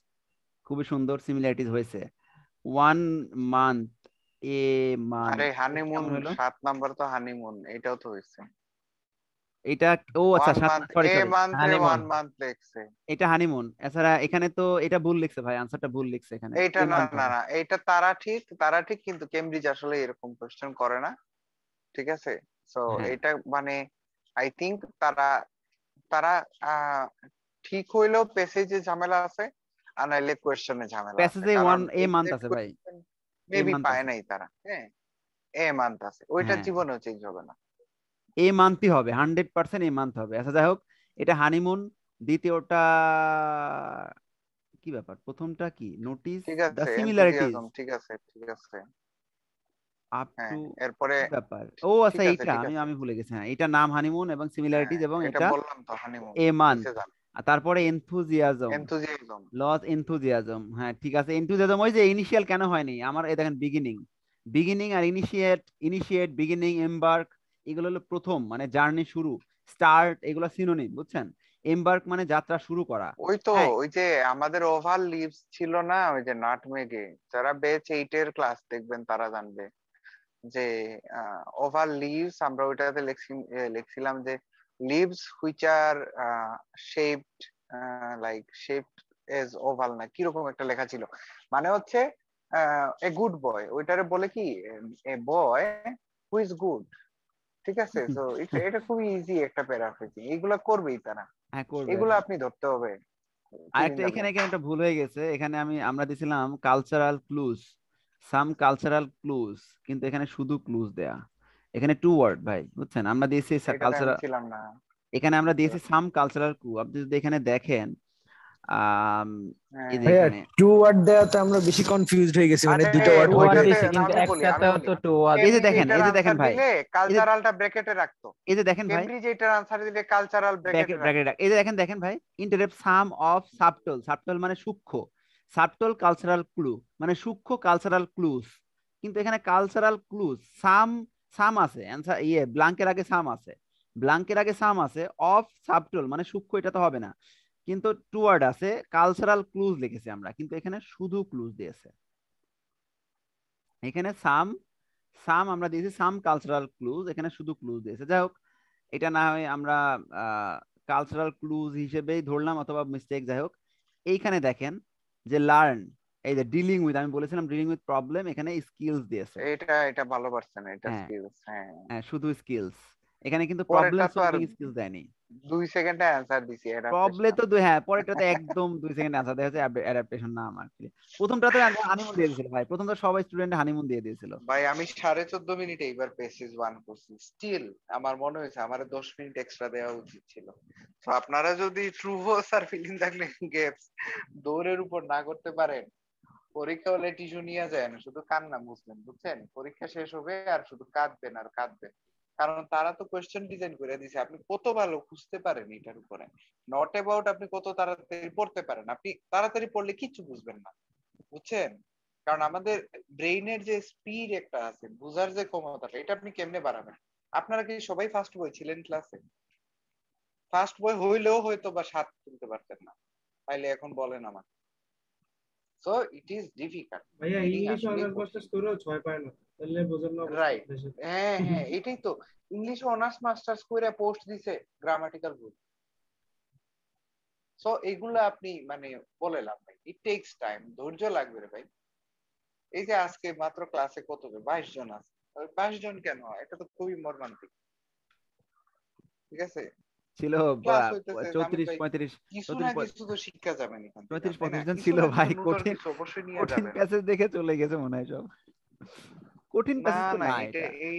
খুবই সুন্দর সিমিলারিটিস হয়েছে ওয়ান মান্থ এ মান আরে হানিমুন নাম্বার তো হানিমুন এটাও তো এটা ও আচ্ছা সরি সরি এটা হানিমুন এছাড়া এখানে তো এটা ভুল লিখছে ভাই আনসারটা ভুল লিখছে এখানে এটা না না না এটা তারা ঠিক তারা ঠিক কিন্তু কেমব্রিজ আসলে এরকম কোশ্চেন করে না ঠিক আছে সো হ্যাঁ। এটা মানে আই থিংক তারা তারা ঠিক হইলেও প্যাসেজে ঝামেলা আছে আর নাইলে কোশ্চেনে ঝামেলা ওয়ান এ মান্থ আছে ভাই মেবি পায় নাই তারা হ্যাঁ এ মান্থ আছে ওইটা হ্যাঁ। জীবনেও চেঞ্জ হবে না এ মান্থই হবে হান্ড্রেড পার্সেন্ট এ মান্থ হবে আচ্ছা যাই হোক এটা হানিমুন দ্বিতীয়টা কি ব্যাপার প্রথমটা কি নোটিস দা ঠিক আছে ঠিক আছে হ্যাঁ, ব্যাপার ও আচ্ছা আমি আমি ভুলে গেছি হ্যাঁ এটা নাম হানিমুন এবং সিমিলারিটিজ হ্যাঁ, এবং এটা হানিমুন এ মান্থ তারপরে এনথুজিয়াজম এনথুজিয়াজম লস এনথুজিয়াজম হ্যাঁ ঠিক আছে এনথুজিয়াজম ওই যে ইনিশিয়াল কেন হয়নি আমার এই দেখেন বিগিনিং বিগিনিং আর ইনিশিয়েট ইনিশিয়েট বিগিনিং এমবার্ক এগুলো হলো প্রথম মানে জার্নি শুরু স্টার্ট এগুলো সিনোনিম বুঝছেন এমবার্ক মানে যাত্রা শুরু করা ওই তো হ্যাঁ। ওই যে আমাদের ওভার লিভস ছিল না ওই যে নাটমেগে যারা বেচ 8 এর ক্লাস দেখবেন তারা জানবে যে ওভার লিভস আমরা ওইটাতে লিখছিলাম যে leaves which are uh, shaped uh, like shaped as oval না কিরকম একটা লেখা ছিল মানে হচ্ছে এ গুড বয় ওইটারে বলে কি এ বয় হু ইজ গুড ঠিক আছে তো এটা খুবই ইজি একটা প্যারাফ্রেজিং এগুলা করবেই তারা হ্যাঁ, এগুলো আপনি ধরতে হবে আরেকটা এখানে এখানে একটা ভুল হয়ে গেছে এখানে আমি আমরা দিছিলাম cultural clues some cultural clues কিন্তু এখানে শুধু ক্লুজ দেয়া এখানে টু ওয়ার্ড ভাই বুঝছেন আমরা দিয়েছি কালচারাল এখানে আমরা দিয়েছি সাম কালচারাল ক্রু আপনি যদি এখানে দেখেন হ্যাঁ। মানে ভাই সাম অফ সাবটল সাবটল মানে সূক্ষ্ম সাবটল কালচারাল ক্লু মানে সূক্ষ্ম কালচারাল ক্লুজ কিন্তু এখানে কালচারাল ক্লুজ সাম সাম আছে অ্যান্সার ইয়ে ব্লাঙ্কের আগে সাম আছে ব্লাঙ্কের আগে সাম আছে অফ সাবটোল মানে সূক্ষ্ম এটা তো হবে না কিন্তু টুয়ার্ড আছে কালচারাল ক্লুজ লিখেছি আমরা কিন্তু এখানে শুধু ক্লুজ দিয়েছে এখানে সাম সাম আমরা দিয়েছি সাম কালচারাল ক্লুজ এখানে শুধু ক্লুজ দিয়েছে যাই হোক এটা না হয় আমরা কালচারাল ক্লুজ হিসেবেই ধরলাম অথবা মিস্টেক যাই হোক এইখানে দেখেন যে লার্ন এই যে ডিলিং উইথ আমি বলেছিলাম ডিলিং উইথ প্রবলেম এখানে স্কিলস দিয়েছে এটা এটা ভালো পারছেন এটা স্কিলস হ্যাঁ।, হ্যাঁ।, হ্যাঁ শুধু স্কিলস এখানে কিন্তু প্রবলেম সলভিং স্কিলস দেয়নি দুই সেকেন্ডে অ্যানসার দিছি এটা প্রবলেম তো দুই হ্যাঁ পরেরটাতে একদম দুই সেকেন্ড অ্যানসার দেয়া অ্যাডাপ্টেশন না আমার প্রথমটা তো হানিমুন দিয়ে দিয়েছিল ভাই প্রথমটা সবাই স্টুডেন্ট হানিমুন দিয়ে দিয়েছিল ভাই আমি 14.5 মিনিটে এবার পেসেজ ওয়ান করছি স্টিল আমার মনে হয়েছে আমার 10 মিনিট এক্সট্রা দেওয়া উচিত ছিল তো আপনারা যদি ট্রু হোস আর ফিলিং থাকলে গেপস দৌড়ের উপর না করতে পারেন পরীক্ষা হলে টিস্যু নিয়ে যায় না শুধু কান্না মুসলিম বুঝছেন পরীক্ষা শেষ হবে আর শুধু কাঁদবেন আর কাঁদবেন কারণ তারা তো কোয়েশ্চেন ডিজাইন করে দিছে আপনি কত ভালো খুঁজতে পারেন এটার উপরে নট অ্যাবাউট আপনি কত তাড়াতাড়ি পড়তে পারেন আপনি তাড়াতাড়ি পড়লে কিছু বুঝবেন না বুঝছেন কারণ আমাদের ব্রেইনের যে স্পিড একটা আছে বুঝার যে ক্ষমতাটা এটা আপনি কেমনে বাড়াবেন আপনারা কি সবাই ফার্স্ট বই ছিলেন ক্লাসে ফার্স্ট বই হইলেও হয়তো বা সাত তুলতে পারতেন না তাইলে এখন বলেন আমাকে so it is difficult honours masters এটাই তো ইংলিশ অনার্স মাস্টার্স করে পোস্ট দিছে গ্রামাটিক্যাল ভুল সো এগুলো আপনি মানে বলে লাভ ভাই ইট টেকস টাইম ধৈর্য লাগবে রে ভাই এই যে আজকে মাত্র ক্লাসে কত বাইশ জন আছে বাইশ জন কেন এটা তো খুবই মর্মান্তিক ঠিক আছে ছিল চৌত্রিশ পঁয়ত্রিশ চৌত্রিশ পঁয়ত্রিশ জন ছিল ভাই কঠিন কঠিন প্যাসেজ দেখে চলে গেছে মনে হয় সব কঠিন প্যাসেজ তো না এই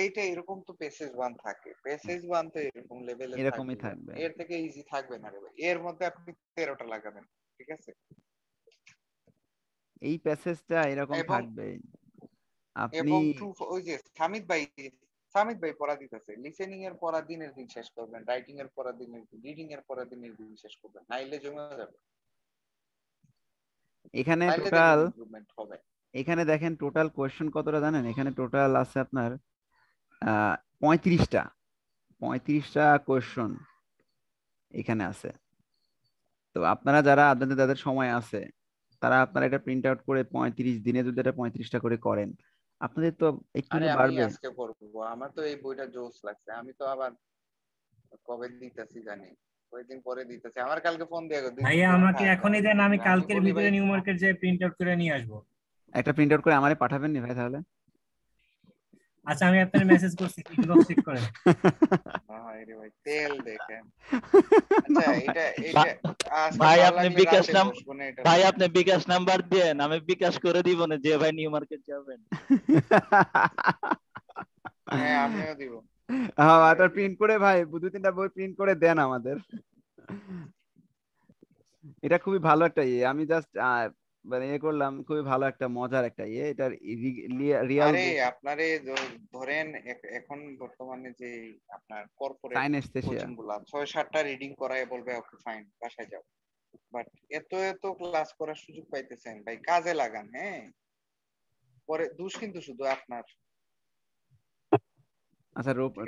এইটা এরকম তো প্যাসেজ ওয়ান থাকে প্যাসেজ ওয়ান তো এরকম লেভেলে এরকমই থাকবে এর থেকে ইজি থাকবে না রে এর মধ্যে আপনি 13টা লাগাবেন ঠিক আছে এই প্যাসেজটা এরকম থাকবে আপনি এবং ওই যে সামিত ভাই সামিদ ভাই পড়া দিতেছে লিসেনিং এর পড়া দিনের দিন শেষ করবেন রাইটিং এর পড়া দিনের দিন রিডিং এর পড়া দিনের দিন শেষ করবেন নাইলে জমে যাবে এখানে টোটাল এখানে দেখেন টোটাল কোয়েশ্চেন কতটা জানেন এখানে টোটাল আছে আপনার পঁয়ত্রিশটা পঁয়ত্রিশটা কোয়েশ্চন এখানে আছে তো আপনারা যারা আপনাদের তাদের সময় আছে তারা আপনারা এটা প্রিন্ট আউট করে পঁয়ত্রিশ দিনে যদি এটা পঁয়ত্রিশটা করে করেন আপনাদের তো একটু বাড়বে আজকে করব আমার তো এই বইটা জোস লাগছে আমি তো আবার কবে দিতেছি জানি কয়েকদিন পরে দিতেছি আমার কালকে ফোন দিয়ে ভাইয়া আমাকে এখনই দেন আমি হ্যাঁ, কালকের ভিতরে নিউ মার্কেট যে প্রিন্ট আউট করে নিয়ে আসবো একটা প্রিন্ট আউট করে আমারে পাঠাবেন নি ভাই তাহলে আচ্ছা আমি আপনার মেসেজ করছি ইনবক্স চেক করেন ভাই রে ভাই তেল দেখেন আচ্ছা <laughs> এটা ভাই আপনি বিকাশ নাম ভাই আপনি বিকাশ নাম্বার দেন আমি বিকাশ করে দিব না যে ভাই নিউ মার্কেট যাবেন হ্যাঁ আমিও দিব <laughs> হ্যাঁ আপনার আচ্ছা, প্রিন্ট করে ভাই দু তিনটা বই প্রিন্ট করে দেন আমাদের <laughs> এটা খুবই ভালো একটা ইয়ে আমি জাস্ট মানে ইয়ে করলাম খুবই ভালো একটা মজার একটা ইয়ে এটার রিয়াল আরে আপনারে ধরেন এখন বর্তমানে যে আপনার কর্পোরেট কোচিংগুলো ছয় সাতটা রিডিং করায় বলবে ওকে ফাইন বাসায় যাও বাট এত এত ক্লাস করার সুযোগ পাইতেছেন ভাই কাজে লাগান হ্যাঁ পরে দোষ কিন্তু শুধু আপনার আচ্ছা রূপ